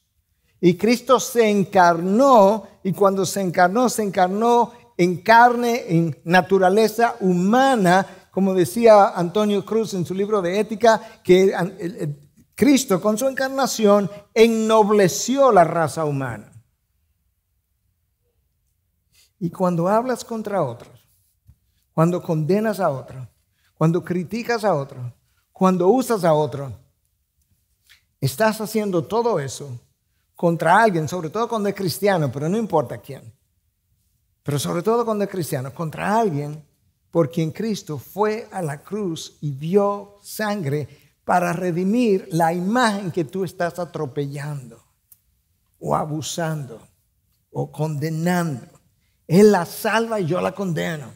S1: Y Cristo se encarnó, y cuando se encarnó, se encarnó en carne, en naturaleza humana, como decía Antonio Cruz en su libro de ética, que eh, eh, Cristo con su encarnación ennobleció la raza humana. Y cuando hablas contra otros, cuando condenas a otro, cuando criticas a otro, cuando usas a otro, estás haciendo todo eso contra alguien, sobre todo cuando es cristiano, pero no importa quién. Pero sobre todo cuando es cristiano, contra alguien por quien Cristo fue a la cruz y vio sangre para redimir la imagen que tú estás atropellando o abusando o condenando. Él la salva y yo la condeno.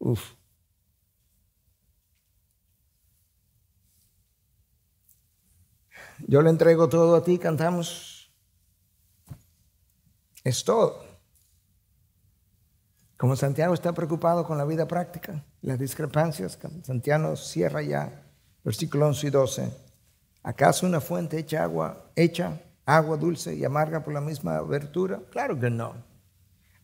S1: Uf. Yo le entrego todo a ti, cantamos. Es todo. Como Santiago está preocupado con la vida práctica las discrepancias. Santiago cierra ya, versículo 11 y 12. ¿Acaso una fuente hecha agua, hecha agua dulce y amarga por la misma abertura? Claro que no.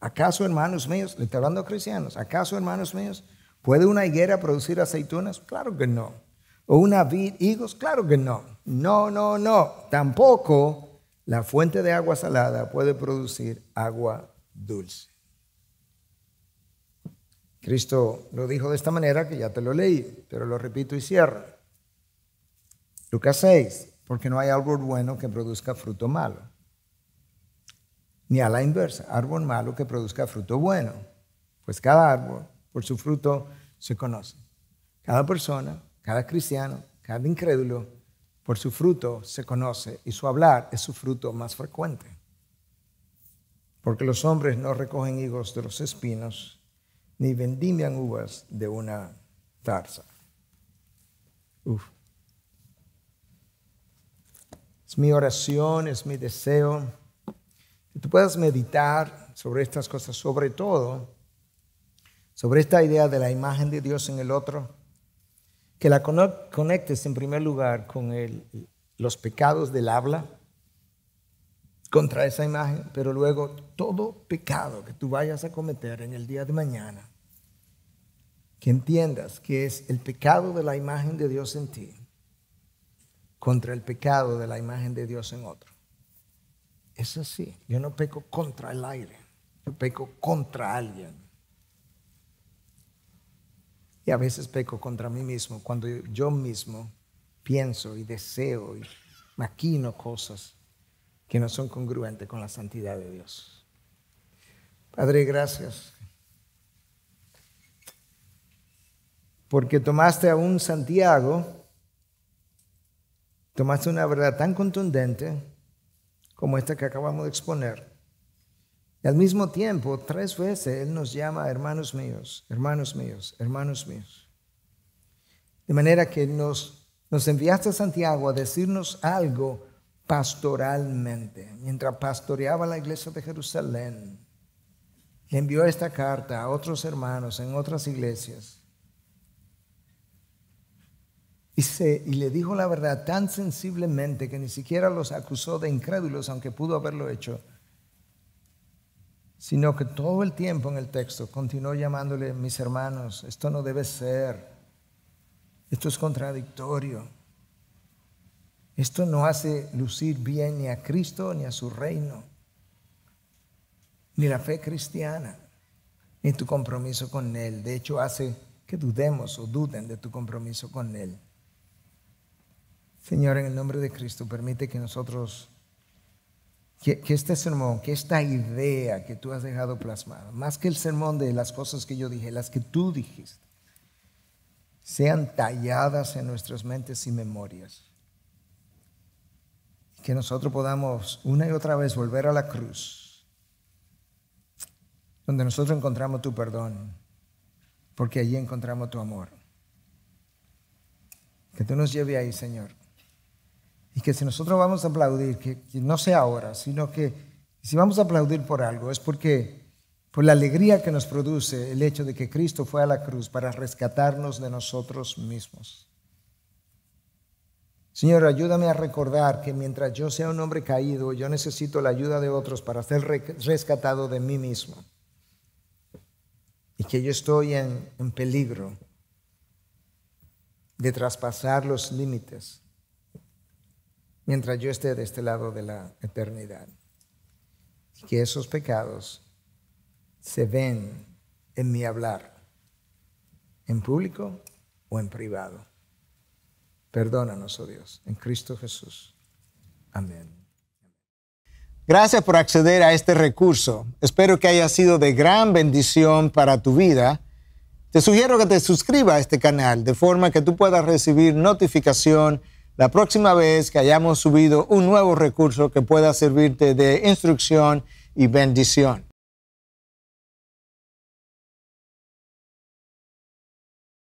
S1: ¿Acaso, hermanos míos, le está hablando a cristianos, ¿acaso, hermanos míos, puede una higuera producir aceitunas? Claro que no. ¿O una vid higos? Claro que no. No, no, no. Tampoco la fuente de agua salada puede producir agua dulce. Cristo lo dijo de esta manera que ya te lo leí, pero lo repito y cierro. Lucas 6, porque no hay árbol bueno que produzca fruto malo, ni a la inversa, árbol malo que produzca fruto bueno, pues cada árbol por su fruto se conoce. Cada persona, cada cristiano, cada incrédulo, por su fruto se conoce y su hablar es su fruto más frecuente. Porque los hombres no recogen higos de los espinos, ni vendimian uvas de una zarza. Es mi oración, es mi deseo que tú puedas meditar sobre estas cosas, sobre todo sobre esta idea de la imagen de Dios en el otro, que la conectes en primer lugar con los pecados del habla contra esa imagen, pero luego todo pecado que tú vayas a cometer en el día de mañana que entiendas que es el pecado de la imagen de Dios en ti contra el pecado de la imagen de Dios en otro. Es así. Yo no peco contra el aire, yo peco contra alguien. Y a veces peco contra mí mismo cuando yo mismo pienso y deseo y maquino cosas que no son congruentes con la santidad de Dios. Padre, gracias porque tomaste a un Santiago, tomaste una verdad tan contundente como esta que acabamos de exponer. Y al mismo tiempo, tres veces Él nos llama hermanos míos, hermanos míos, hermanos míos. De manera que nos, nos enviaste a Santiago a decirnos algo pastoralmente. Mientras pastoreaba la iglesia de Jerusalén, le envió esta carta a otros hermanos en otras iglesias y, le dijo la verdad tan sensiblemente que ni siquiera los acusó de incrédulos, aunque pudo haberlo hecho, sino que todo el tiempo en el texto continuó llamándole, mis hermanos, esto no debe ser, esto es contradictorio, esto no hace lucir bien ni a Cristo ni a su reino, ni la fe cristiana, ni tu compromiso con Él. De hecho, hace que dudemos o duden de tu compromiso con Él. Señor, en el nombre de Cristo, permite que nosotros, que, este sermón, que esta idea que tú has dejado plasmada, más que el sermón de las cosas que yo dije, las que tú dijiste, sean talladas en nuestras mentes y memorias. Que nosotros podamos una y otra vez volver a la cruz, donde nosotros encontramos tu perdón, porque allí encontramos tu amor. Que tú nos lleve ahí, Señor y que si nosotros vamos a aplaudir, que, no sea ahora, sino que si vamos a aplaudir por algo, es porque por la alegría que nos produce el hecho de que Cristo fue a la cruz para rescatarnos de nosotros mismos. Señor, ayúdame a recordar que mientras yo sea un hombre caído, yo necesito la ayuda de otros para ser rescatado de mí mismo. Y que yo estoy en, en peligro de traspasar los límites mientras yo esté de este lado de la eternidad. Y que esos pecados se ven en mi hablar, en público o en privado. Perdónanos, oh Dios, en Cristo Jesús. Amén. Gracias por acceder a este recurso. Espero que haya sido de gran bendición para tu vida. Te sugiero que te suscribas a este canal de forma que tú puedas recibir notificación la próxima vez que hayamos subido un nuevo recurso que pueda servirte de instrucción y bendición.